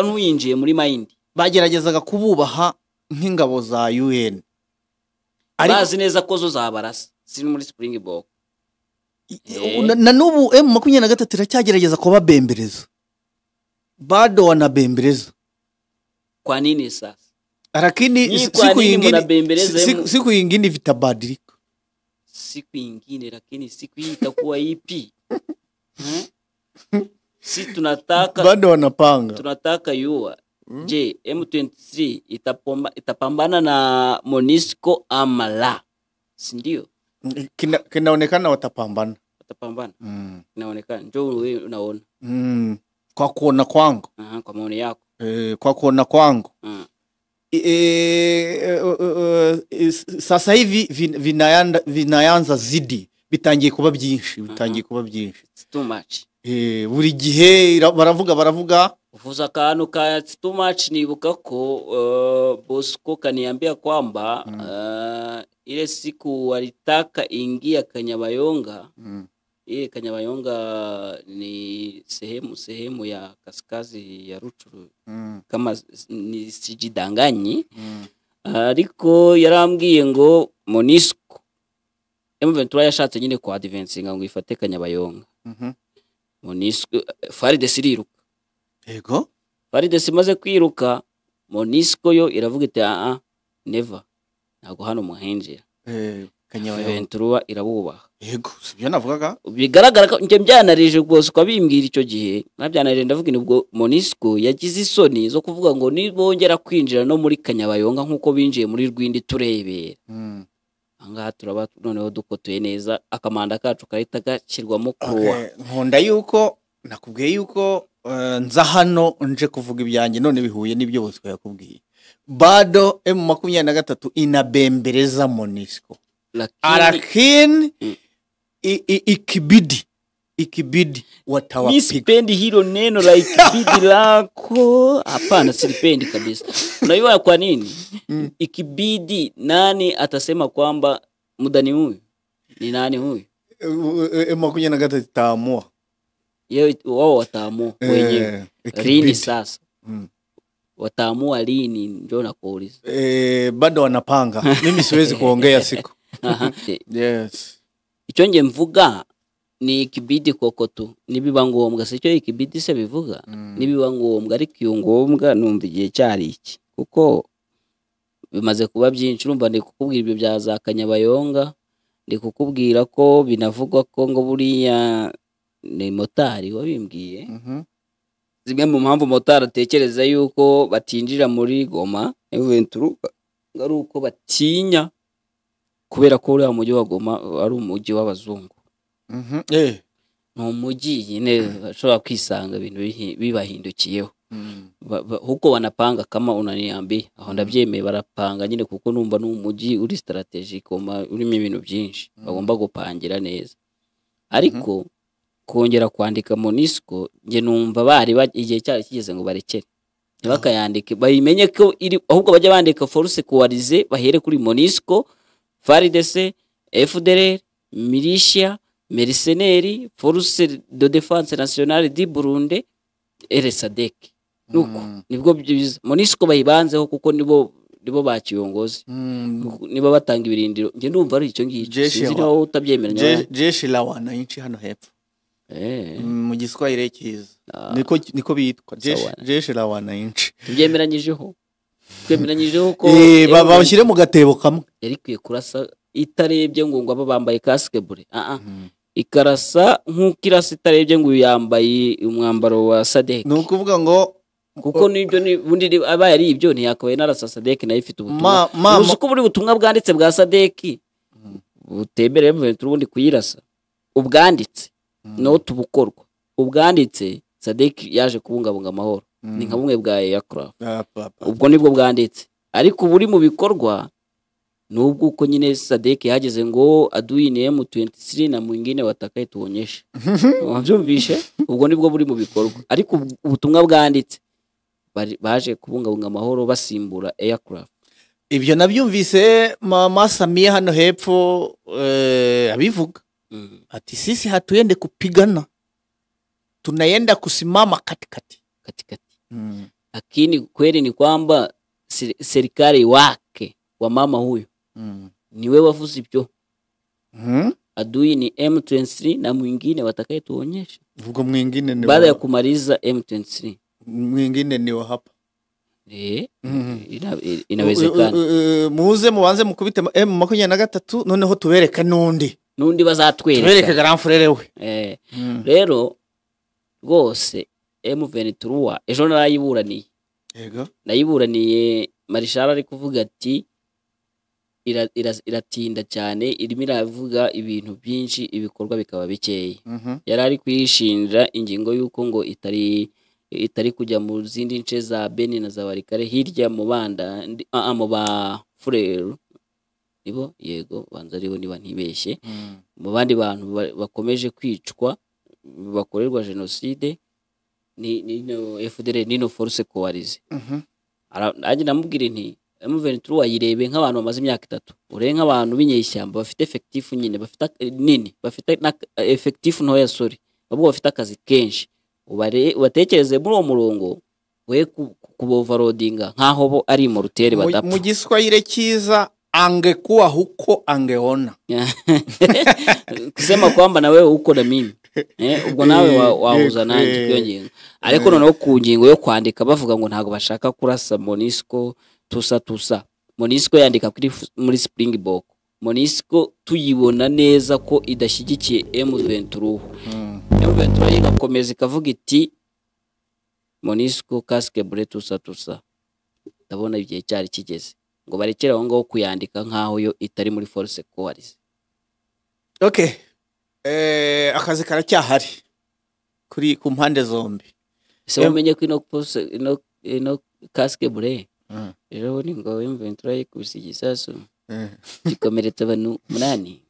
muri mayindi bageragezaga kububaha nk'ingabo za un bazi neza ko zo zabarasa ziri muri springbok na n'ubu eh, M23 na ko iracyagerageza kubabembereza bado wanabembereza kwa nini sasa lakini siku ingine siku, siku ingine vitabadilika siku ingine lakini siku hii itakuwa ipi hmm? si tunataka bado wanapanga tunataka yua Mm. Je, M23 itapomba, itapambana na Monisco ama la? Si ndio? Kina, kinaonekana watapambana. Watapambana. Mm. Kinaonekana. Njoo unaona. Mm. Kwa kuona kwangu. uh -huh, kwa maoni yako. E, kwa kuona kwangu. Mm. E, e, e, e, e sasa hivi vinayanza vinayanza zidi bitangiye kuba byinshi bitangiye kuba byinshi. too much. Eh, buri gihe baravuga baravuga Vuza akantu ka too much nibuka ko uh, eh, Bosco kaniambia kwamba mm. uh, ile siku walitaka ingia Kanyabayonga mm. ile Kanyabayonga ni sehemu sehemu ya kaskazi ya Ruchuru mm. kama ni sijidanganyi mm. eh, ariko yarambwiye ngo Monisco M23 yashatse nyine kwa advancing ngo ifate Kanyabayonga mm Monisco Farid Siriruka yego varides imaze kwiruka monisiko yo iravuga iti aha ah, neva ntabwo hano muhenjera eh, venturuwa irabubaha yego si ibyo navugaga bigaragara ko njye byanarije rwose ukabimbwira icyo gihe nabyanarije ndavuga ubwo monisiko yagize isoni zo kuvuga ngo nibongera kwinjira no muri kanyabayonga nk'uko binjiye muri rwindi turebera ahangaha hmm. turaba noneho dukotoye neza akamanda kacu gahita gashyirwamo kuruwa nkunda yuko nakubwiye yuko Eh, nza hano nje kuvuga ibyanjye none bihuye n'ibyo bose yakubwiye bado M23 inabembereza monisco arakini mm. ikibidi ikibidi watawapiga mi sipendi hilo neno la ikibidi lako hapana silipendi kabisa unaiwa kwa nini mm. ikibidi nani atasema kwamba mudani huyu ni nani huyu eh, eh, M23 gatatu itaamua wao wataamua wenyewe e, eh, eh, lini sasa mm. wataamua lini, ndio nakuuliza. E, bado wanapanga mimi siwezi kuongea siku yes. icho nje mvuga ni kibidi koko tu nibiba ngombwa sicho ikibidi se bivuga mm. nibiba ngombwa ariko iyo ngombwa numva igihe cyari iki kuko bimaze kuba byinshi urumva ndi kukubwira ibyo byazakanya bayonga ndi kukubwira ko binavugwa ko ngo buriya ni motari wabimbwiye mm-hmm. zimwe mu mpamvu motari atekereza yuko batinjira muri goma ari uko batinya kubera ko uriya mujyi wa goma ari umujyi w'abazungu mm-hmm. eh. ni umujyi nyine bashobora kwisanga ibintu bibahindukiyeho mm. huko banapanga kama unaniyambi aho ndabyemeye barapanga nyine kuko numva ni umujyi uri strategic urimo ibintu byinshi mm. bagomba gupangira neza mm-hmm. ariko kongera kwandika monisiko njye numva bari igihe cyari kigeze ngo barekere ntibakayandike bayimenye ko iri ahubwo bajya bandika foruse kuwarize bahere kuri monisiko faridese efudereri mirishiya meriseneri foruse do defanse nasiyonari di burunde eresadeke nuko mm. nibwo byiza monisiko bayibanzeho kuko nibo nibo bakiyongoze mm. nibo batanga ibirindiro njye ndumva ari icyo ngicyo sinzi niba utabyemeranya jeshi lawana nyinshi hano hepfo Eh. Mm, mu giswahire cyiza ah. niko bitwa jeshe rawana inshi tubyemeranyijeho twemeranyijeho ko eh, babashyire mu gatebo kamwe yari ikwiye kurasa itarebye ngo ngo abe bambaye kasike bure ah, ah. Mm-hmm. ikarasa nk'uko irasa itarebye ngo yambaye umwambaro wa sadeke ni ukuvuga ngo kuko n'ibyo ubundi aba yari ibyo ntiyakabaye narasa sadeke nayo ifite ubutumwa uzi ko buri butumwa bwanditse bwa sadeki mm. butemerewe mu ubundi kuyirasa ubwanditse Mm. note bukorwa ubwanditse sadeki yaje kubungabunga amahoro mm. ni nka bumwe bwa eyakura ubwo nibwo bwanditse ariko buri mu bikorwa nubwo uko nyine sadeke yahageze ngo aduyi ni emu tuwenti siri na mwingine watakaye tuwonyeshe wabyumvishe ubwo nibwo buri mu bikorwa ariko ubutumwa bwanditse baje kubungabunga amahoro basimbura eyakurafu ibyo nabyumvise mama samiya hano hepfo eh, abivuga mm. ati sisi hatuende kupigana, tunaenda kusimama katikati katikati mm. Lakini kweli ni kwamba serikali wake wa mama huyo mm. ni wewe wafuzi pyo mm. Adui ni M23 na mwingine watakaye tuonyesha Vugo mwingine ni baada ya kumaliza M23, mwingine ni wa hapa E, inawezekana muze mubanze mukubite M 23 noneho tubereka n'undi n'undi bazatwereka garanfurere we eh, hmm. rero rwose emuveni eh, turuwa ejo narayiburaniye nayiburaniye marishara ari kuvuga ati iratinda cyane irimo iravuga ibintu byinshi ibikorwa bikaba bikeya mm-hmm. yari ari kuyishinja ingingo y'uko ngo itari itari kujya mu zindi nce za beni na za barikare hirya mu banda ah, ah, mu ba nibo yego banza aribo niba ntibeshye hmm. mu bandi bantu bakomeje kwicwa bakorerwa jenoside FDL nino force coalize mm-hmm. nanjye namubwira nti M23 wayirebe nk'abantu bamaze imyaka itatu urebe nk'abantu b'inyeshyamba bafite efekitifu nyine bafite nini bafite na efekitifu ntoya sorry babwo bafite akazi kenshi ubatekereze muri uwo murongo we kubovarodinga nk'aho bo ari mu badapfa mu giswahire cyiza angekuwa huko angeona kusema kwamba na wewe uko na mimi eh, ubwo nawe wahuza eh, nanjye eh, iyo ngingo ariko noneho ku ngingo yo kwandika bavuga ngo ntabwo bashaka kurasa monisco tusa tusa monisco yandika muri springbok monisco tuyibona neza ko idashyigikiye hmm. m23 igakomeza ikavuga iti monisco casque bleu tusa tusa ndabona igihe cyari kigeze ngo barekere aho ngaho kuyandika nk'aho yo itari muri force kuwarize oke eh, akazi karacyahari kuri ku mpande zombi ese wamenye ko ino kasike bure rero ni ngo ventura yikubise igisasu gikomeretsa eh. abantu umunani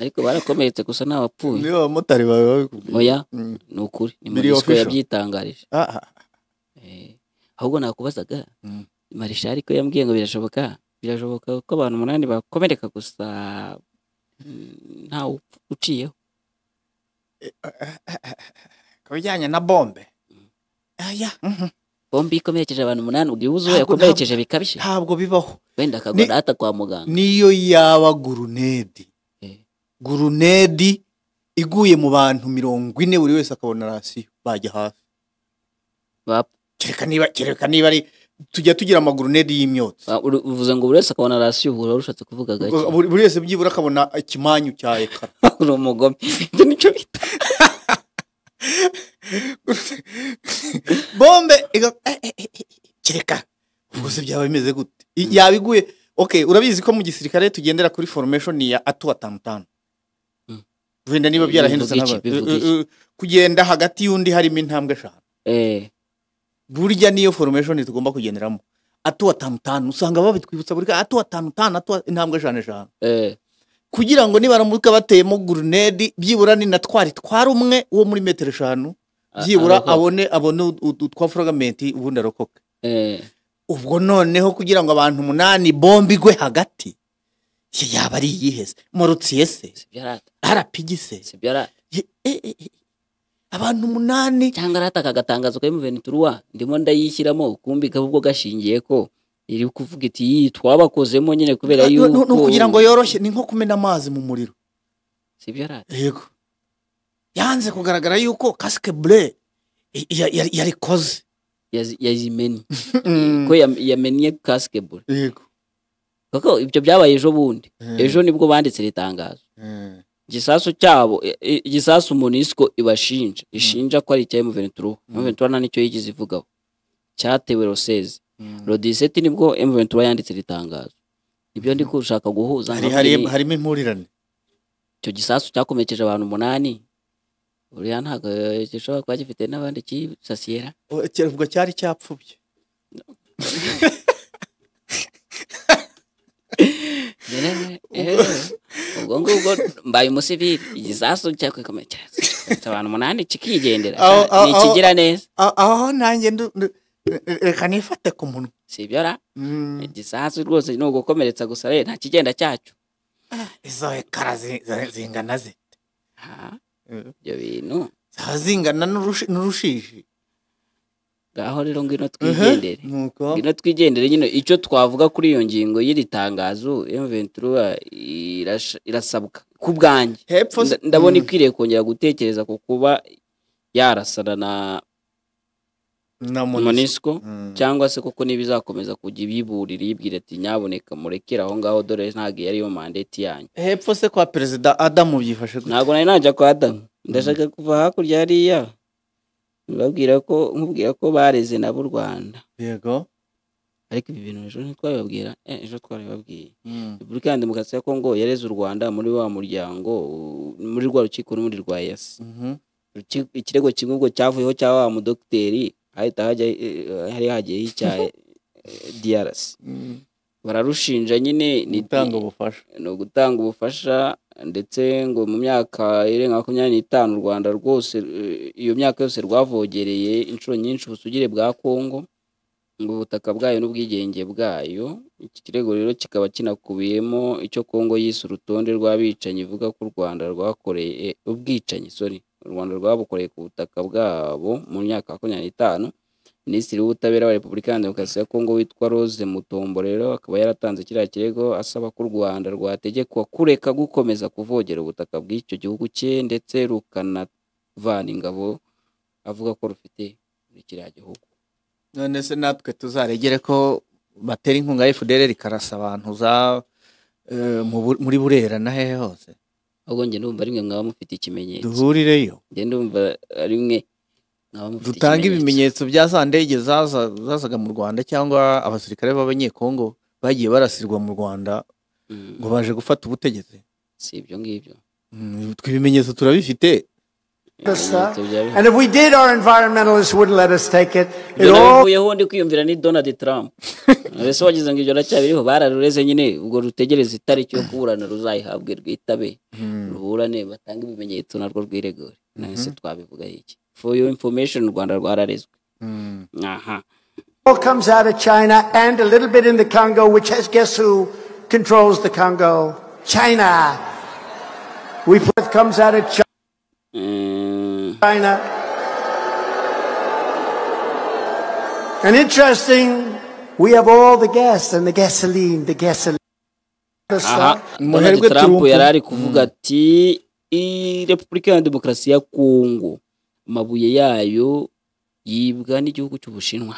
ariko barakomeretse gusa nta wapfuye niba abamotari bawe babikubwira oya mm. ni ukuri ni muri siko yabyitangarije ah, ah. Eh, ahubwo nakubazaga mm. marishari ariko yambwiye ngo birashoboka birashoboka ko abantu umunani bakomereka gusa mm, ntawe uciyeho ku bijyanye na bombe mm. ah, mm-hmm. mhm. bombe ikomerekeje abantu umunani ubwo ibuze uwo yakomerekeje bikabije ntabwo bibaho wenda akagura hata kwa muganga niyo yaba gurunedi eh. gurunedi iguye mu bantu mirongo ine buri wese akabona rasiyo bajya hafi kereka niba kereka niba ari tujya tugira amaguruneti y'imyotsi ah, uvuze ngo buri wese akabona rasiyo ubu waba kuvuga gake buri wese byibura akabona ikimanyu cya ekara uri umugome ibyo nicyo bita bombe eh, eh, eh, kereka ubwo byaba bimeze gute hmm. yabiguye oke urabizi ko mu gisirikare tugendera kuri foromeshoni ya atu atanu tanu hmm. wenda niba byarahindutse kugenda hagati y'undi harimo intambwe eshanu burya niyo foromeshoni tugomba kugenderamo atuwa atanu tanu usanga babitwibutsa buri kanya atuwa atanu tanu atuwa intambwe eshanu eshanu eh. kugira ngo nibaramuka bateyemo gurunedi byibura ni na twari twari umwe wo muri metero eshanu byibura abone abone utwa ubundi arokoke eh. ubwo noneho kugira ngo abantu umunani bombi igwe hagati yaba ari iyihe se morutiye se arapigi abantu umunani cyangwa arataka agatangazo ka emuvenituruwa ndimo ndayishyiramo ukumbi ahubwo gashingiye ko iri kuvuga iti iyi twabakozemo nyine kubera yuko ni ukugira ngo yoroshye ni nko kumena amazi mu muriro si byo yego yanze kugaragara yuko kasike bure yarikoze yazimennye mm. ko yamennye kasike bure yego kuko ibyo byabaye ejo bundi eh. ejo nibwo banditse iri tangazo eh. igisasu cyabo igisasu monisiko ibashinja ishinja ko ari icya emuventura emuventura mm. nta nicyo yigeze ivugaho cyatewe rosezi mm. rodiseti nibwo emuventura yanditse ritangazo ibyo ndi mm. gushaka guhuza harimo impurirane icyo gisasu cyakomekeje abantu umunani buriya ntabwo eh, gishobora kuba gifite n'abandi cyisasiyera oh, kiravuga cyari cyapfubye Eh, ubwo ngubwo mbaye umusivili igisasu cyakwikomeje cyane abantu umunani kikigendera ni neza aho nanjye reka nifate ku munwa si ibyo ra mm. igisasu rwose ni ugukomeretsa gusa rero nta kigenda cyacu ah, izo ekara zingana zite eh. ibyo bintu zaba zingana n'urushiji aho rero ngwino twigendere ngwino twigendere nyine icyo twavuga kuri iyo ngingo y'iri tangazo ventura irasabwa ku bwanjye ndabona mm. ikwiriye kongera gutekereza ku kuba yarasana na monisiko mm. cyangwa se kuko niba kujya ibiburira yibwira ati nyaboneka murekere aho ngaho dore ntabwo iyo ariyo mandeti yanyu hepfo se kwa perezida adamu byifashe gutya ntabwo nari najya kwa adamu ndashaka kuva hakurya hariya babwira ko nkubwira ko bareze nabo u rwanda yego ariko ibi bintu ejo ntitwabibabwira eh, ejo twarabibabwiye repubulika hmm. ya demokarasi ya kongo yareze u rwanda muri wa muryango muri rwa rukiko n'ubundi rwa yasi mm-hmm. ikirego kimwe ubwo cyavuyeho cya wa mudogiteri hahita eh, hari hagiyeho icya eh, diarasi mm. bararushinja nyine ni ugutanga ubufasha ndetse ngo mu myaka irenga makumyabiri n'itanu u rwanda rwose eh, iyo myaka yose rwavogereye inshuro nyinshi ubusugire bwa kongo ngo ubutaka bwayo n'ubwigenge bwayo iki kirego rero kikaba kinakubiyemo icyo kongo yise urutonde rw'abicanyi ivuga ko u rwanda rwakoreye eh, ubwicanyi sori u rwanda rwabukoreye ku butaka bwabo mu myaka makumyabiri n'itanu Minisitiri w'Ubutabera wa Repubulika ya Demokarasi ya Kongo witwa Rose Mutombo rero akaba yaratanze kiriya kirego asaba ko u Rwanda rwategekwa kureka gukomeza kuvogera ubutaka bw'icyo gihugu cye ndetse rukanavana ingabo avuga ko rufite muri kiriya gihugu none se natwe tuzaregere ko batera inkunga FDR rikarasa abantu za eh, muri burera na hehe hose ahubwo njye ndumva rimwe mwaba mufite ikimenyetso duhurireyo njye ndumva rimwe dutanga ibimenyetso bya za ndege zazaga mu rwanda cyangwa abasirikare b'abanyekongo bagiye barasirwa mu rwanda mm. ngo baje gufata ubutegetsi si ibyo ngibyo mm, ibimenyetso turabifite And ndi kwiyumvira ni Donald Trump. Ese wagize ngo ibyo racyabiriho bararureze nyine ubwo rutegereze itariki yo kuburana ruzayihabwe rwitabe. Mm. Ruburane batange ibimenyetso narwo rwiregure. se mhm. twabivuga iki. for your information Rwanda rwararizwe mm. comes out of China and a little bit in the Congo which has guess who controls the Congo China we put comes out of China mm. China And interesting, we have all the gas and the gasoline, the gasoline. aha trump yarari kuvuga hmm. ati ya demokarasi ya kongo amabuye yayo yibwa n'igihugu cy'ubushinwa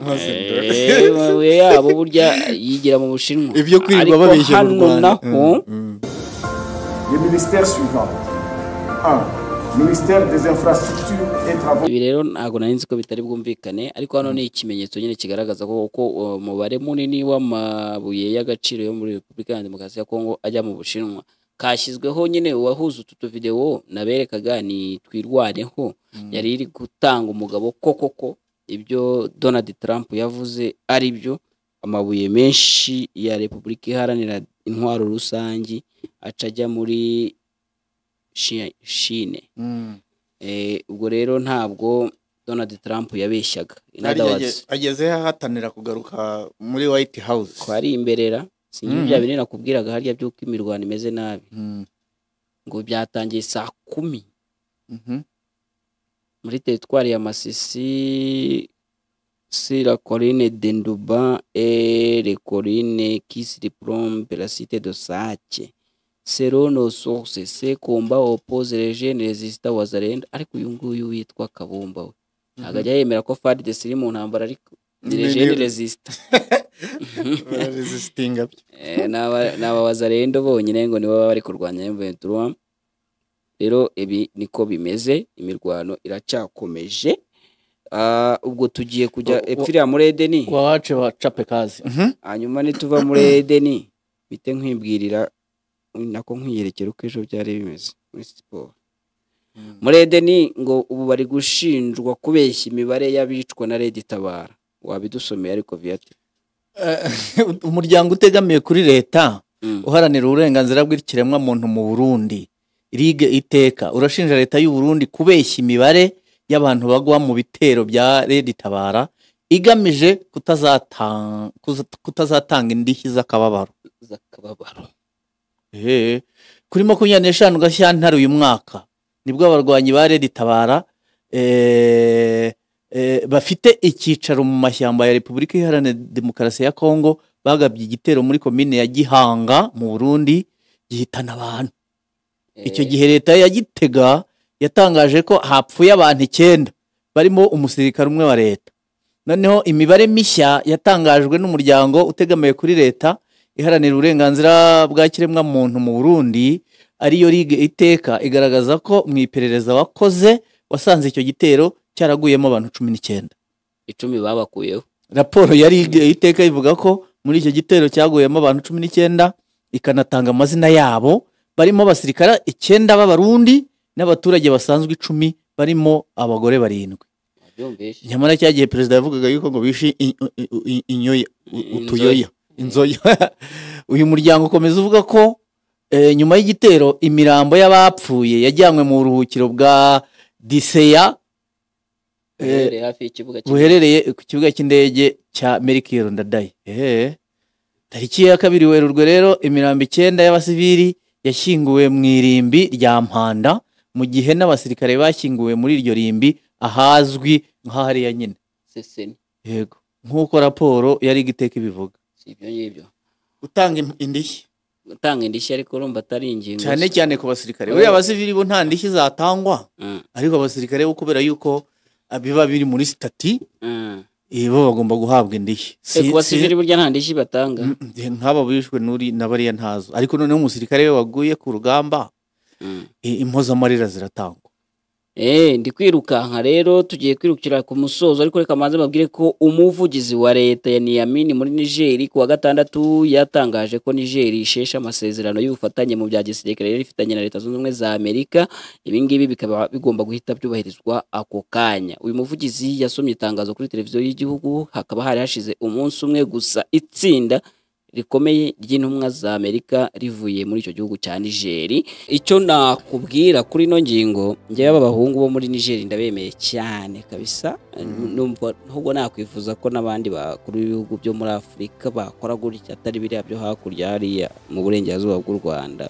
amabuye eh, yabo burya yigira mu bushinwa ibyo kwirirwa babeshya mu rwanda mm, mm. ibi rero ntabwo nari nzi ko bitari bwumvikane ariko hano ni ikimenyetso nyine kigaragaza ko umubare munini w'amabuye y'agaciro yo muri repubulika ya demokarasi ya kongo ajya mu bushinwa kashyizweho nyine uwahuza utu tuvidewo naberekaga ni twirwaneho mm. yari iri gutanga umugabo koko ko ibyo donald trump yavuze ari byo amabuye menshi ya repubulika iharanira intwaro rusange aca ajya muri shine mm. eh, ubwo rero ntabwo donald trump yabeshyaga ageze ahatanira kugaruka muri white house kwari ari imberera si mm-hmm. bya bintu nakubwiraga harya by'uko imirwano imeze nabi mm-hmm. ngo byatangiye saa kumi mm-hmm. muri teritwari ya masisi si la corine de nduba le corine kisi de plombe la se komba oppose les jeunes resista ariko uyu nguyu witwa kabumba we ntabwo ajya yemera ko fadi de mu ntambara ariko ni les bararezisitinga eh, nababaza rero bonyine ngo nibo baba bari kurwanya mventura rero ibi niko bimeze imirwano iracyakomeje ah, ubwo tugiye kujya epfiriya muri edeni wawace wacape kazi mhm. hanyuma nituva muri edeni bite nkwibwirira nako nkwiyerekera uko ejo byari bimeze muri siporo mm. muri edeni ngo ubu bari gushinjwa kubeshya imibare y'abicwa na leta itabara wabidusomeye ariko viyatire Eh, umuryango utegamiye kuri leta mm. uharanira uburenganzira bw'ikiremwamuntu mu burundi rigue iteka urashinja leta y'u Burundi kubeshya imibare y'abantu bagwa mu bitero bya redi tabara igamije kutazatanga indishyi z'akababaro eh, kuri makumyabiri n'eshanu gashyantare uyu mwaka nibwo abarwanyi ba redi tabara eee eh, Eh, bafite icyicaro mu mashyamba ya repubulika iharanira demokarasi ya kongo bagabye igitero muri komine ya gihanga mu burundi gihitana abantu icyo eh. gihe leta ya gitega yatangaje ko hapfuye abantu icyenda barimo umusirikare umwe wa leta noneho imibare mishya yatangajwe n'umuryango utegamiye kuri leta iharanira uburenganzira bwa kiremwamuntu mu burundi ariyo ligue iteka igaragaza ko mu iperereza wakoze wasanze icyo gitero cyaraguyemo abantu cumi n'icyenda icumi babakuyeho raporo yari iteka ivuga ko muri icyo gitero cyaguyemo abantu cumi n'icyenda ikanatanga amazina yabo barimo abasirikare icyenda b'abarundi n'abaturage basanzwe icumi barimo abagore barindwi nyamara cya gihe perezida yavugaga yuko ngo bishe utuyoya inzoya uyu muryango ukomeza uvuga ko eh, nyuma y'igitero imirambo y'abapfuye yajyanywe mu buruhukiro bwa diseya Eh, buherereye ku kibuga cy'indege cya merikiro ndadaye eh, tariki ya kabiri werurwe rero imirambo icyenda y'abasivili yashyinguwe mu irimbi rya mpanda mu gihe n'abasirikare bashyinguwe muri iryo rimbi ahazwi nk'ahariya nyine yego nk'uko raporo yari igiteka ibivuga si ibyo ngibyo gutanga indishyi gutanga indishyi ariko urumva atari ingingo cyane cyane ku basirikare buriya abasivili bo nta ndishyi zatangwa ah. ariko abasirikare bo kubera yuko Ah, biba biri muri sitati mm. bo bagomba guhabwa indishyi si basivili burya nta ndishyi batanga mm, mm, eh, nk'aba bishwe n'uri na bariya ntazo ariko noneho umusirikare we waguye ku rugamba impozamarira ziratangwa Eh, ndi kwirukanka rero tugiye kwirukira ku musozo ariko reka manze babwire ko umuvugizi wa leta ya niyamini muri nigeri kuwa gatandatu yatangaje ko nigeri ishesha amasezerano y'ubufatanye mu bya gisirikare rero ifitanye na leta zunze ubumwe za amerika ibingibi bikaba bigomba guhita byubahirizwa ako kanya uyu muvugizi yasomye itangazo kuri televiziyo y'igihugu hakaba hari hashize umunsi umwe gusa itsinda rikomeye ry'intumwa za amerika rivuye muri icyo gihugu cya nigeri icyo nakubwira kuri ino ngingo njyewe abahungu bo muri nigeri ndabemeye cyane kabisa mm-hmm. nubwo nakwifuza ko n'abandi bakuru b'ibihugu byo muri afurika bakora gutya atari biriya byo hakurya hariya mu burengerazuba bw'u rwanda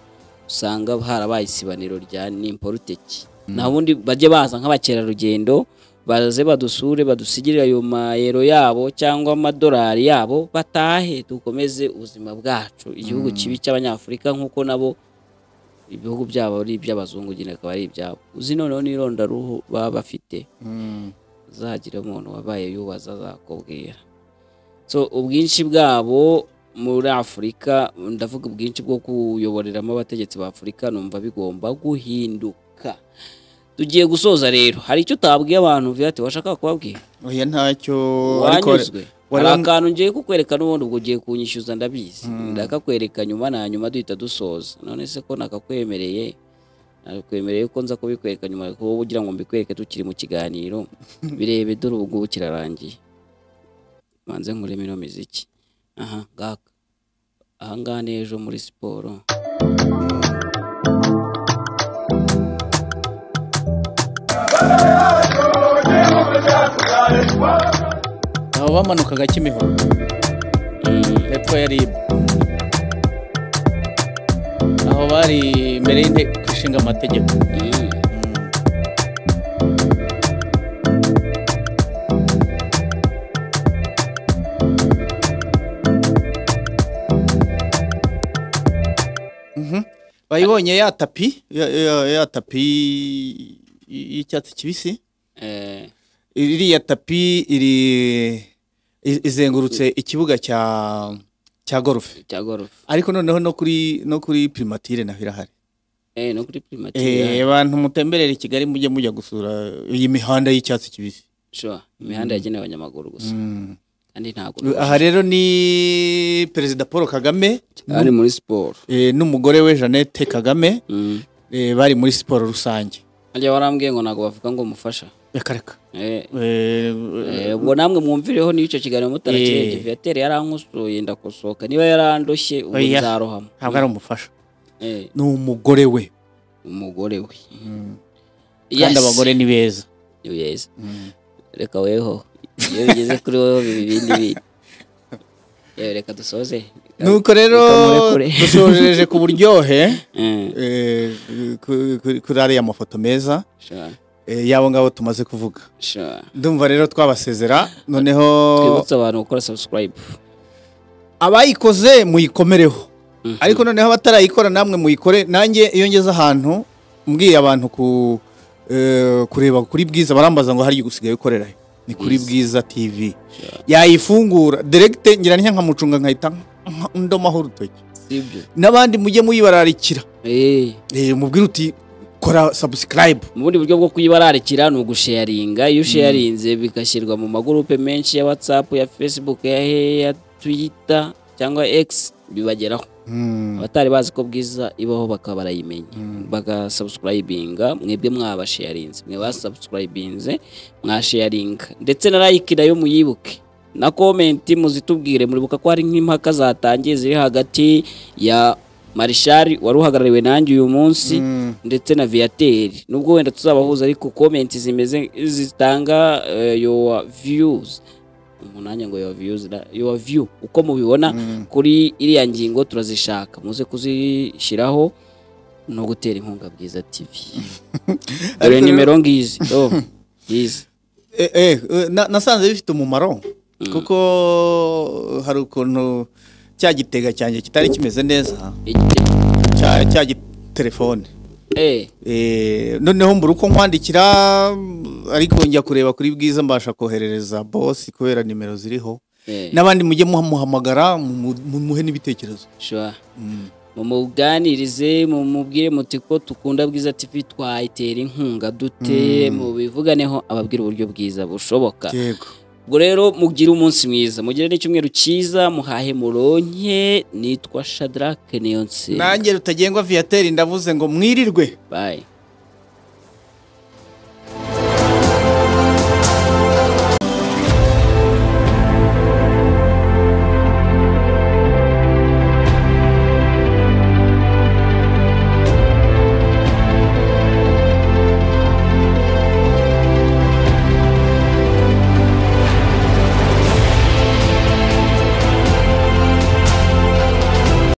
usanga harabaye isibaniro rya nimporuteki mm-hmm. nta bundi bajye baza nk'abakerarugendo baze badusure badusigire ayo mayero yabo cyangwa amadolari yabo batahe dukomeze ubuzima bwacu igihugu mm. kibi cy'abanyafurika nk'uko nabo ibihugu byabo ari iby'abazungu nyine akaba ari ibyabo uzi noneho n'irondaruhu baba bafite mm. uzagire umuntu wabaye yubaza azakubwira so ubwinshi bwabo muri afurika ndavuga ubwinshi bwo kuyoboreramo abategetsi ba afurika numva bigomba guhinduka tugiye gusoza rero hari icyo utabwiye abantu ati washaka kubabwira oya ntacyo wanyuzwe hari akantu ngiye kukwereka n'ubundi ubwo ugiye kunyishyuza ndabizi hmm. ndakakwereka nyuma na nyuma duhita dusoza none se ko nakakwemereye nakwemereye ko nza kubikwereka nyuma wowe ugira ngo mbikwereke tukiri mu kiganiro birebe dore ubu ngubu kirarangiye banze nkuremo ino miziki aha ngaka aha ngaha ni ejo muri siporo aho bamanukaga kimihoro mm, hepfo ya rib aho bari imbere y'inteko ishinga amategeko mm. mm-hmm. bayibonye ya tapi ya tapi y'icyatsi eh. kibisi iriya tapi iri izengurutse ikibuga cya cya gorufe cya gorufe ariko noneho no kuri no kuri primatire naho irahari eh no kuri primatire eh abantu mutemberere i Kigali mujye mujya gusura iyi mihanda y'icyatsi kibisi sure imihanda mm. yagenewe abanyamaguru gusa mm. kandi ntago aha rero ni perezida Paul Kagame ari muri siporo eh, n'umugore we Jeannette Kagame mm. eh, bari muri siporo rusange ajya warambwiye ngo ntabwo bavuga ngo umufasha reka reka eh. Eh, eh, ubwo namwe mwumvireho niyo icyo kiganiro mutarakirengeje viyatere yarankusuye ndakosohoka niba yarandushye ubu nzarohama ntabwo ari umufasha ni umugore we umugore we hmm. kandi abagore ni beza ni beza hmm. reka weho iyo bigeze kuri wowe biba ibindi bindi reka dusoze nuko rero dusoreje ku buryohe kuri ariya mafoto meza yabo ngabo tumaze kuvuga ndumva rero twabasezera noneho twibutsa abantu gukora sabusikarayibu abayikoze muyikomereho ariko noneho abatarayikora namwe muyikore nanjye iyo ngeze ahantu mbwiye abantu ku kureba kuri bwiza barambaza ngo hari gusigaye ukorerayo ni kuri bwiza tv yayifungura deregite ngira nka nkamucunga nkahita undi amahoro utoki n'abandi mujye muyibararikira eh. eh, mubwira uti kora sabusikarayibu mu bundi buryo bwo kuyibararikira ni ugusheyaringa iyo mm. usheyarinze bigashyirwa mu magurupe menshi ya watsapu ya fesibuke ya heya twita cyangwa egisi bibageraho mm. abatari bazi ko bwiza ibaho bakaba barayimenya mm. bagasabusikarayibinga mwebwe mwabasheyarinze mwe basabusikarayibinze mwasheyaringa ndetse na layike nayo muyibuke na komenti muzitubwire muribuka ko hari nk'impaka zatangiye ziri hagati ya marishari wari uhagarariwe nanjye uyu munsi mm. ndetse na viyateri nubwo wenda tuzabahuza ariko komenti zimeze zitanga eh, yowa viyuzi umunanya ngo yowa viyuzi yowa viyu uko mubibona mm. kuri iriya ngingo turazishaka muze kuzishyiraho no gutera inkunga bwiza tivi dore nimero ngizi oh, eh, eh, nasanze bifite umumaro Mm. kuko hari ukuntu cya gitega cyanjye kitari kimeze neza cya telefone eh. eh, noneho mbura uko nkwandikira ariko njya kureba kuri bwiza mbasha koherereza bosi kubera nimero ziriho eh. n'abandi mujye muhamagara mumuhe n'ibitekerezo mm. mumuganirize mumubwire muti ko tukunda bwiza tivi twayitera inkunga dute mm. mu bivuganeho ababwira uburyo bwiza bushoboka ubwo rero mugire umunsi mwiza mugire n'icyumweru cyiza muhahe muronke nitwa shadarake niyonse nanjye rutagengwa viyateri ndavuze ngo mwirirwe bayi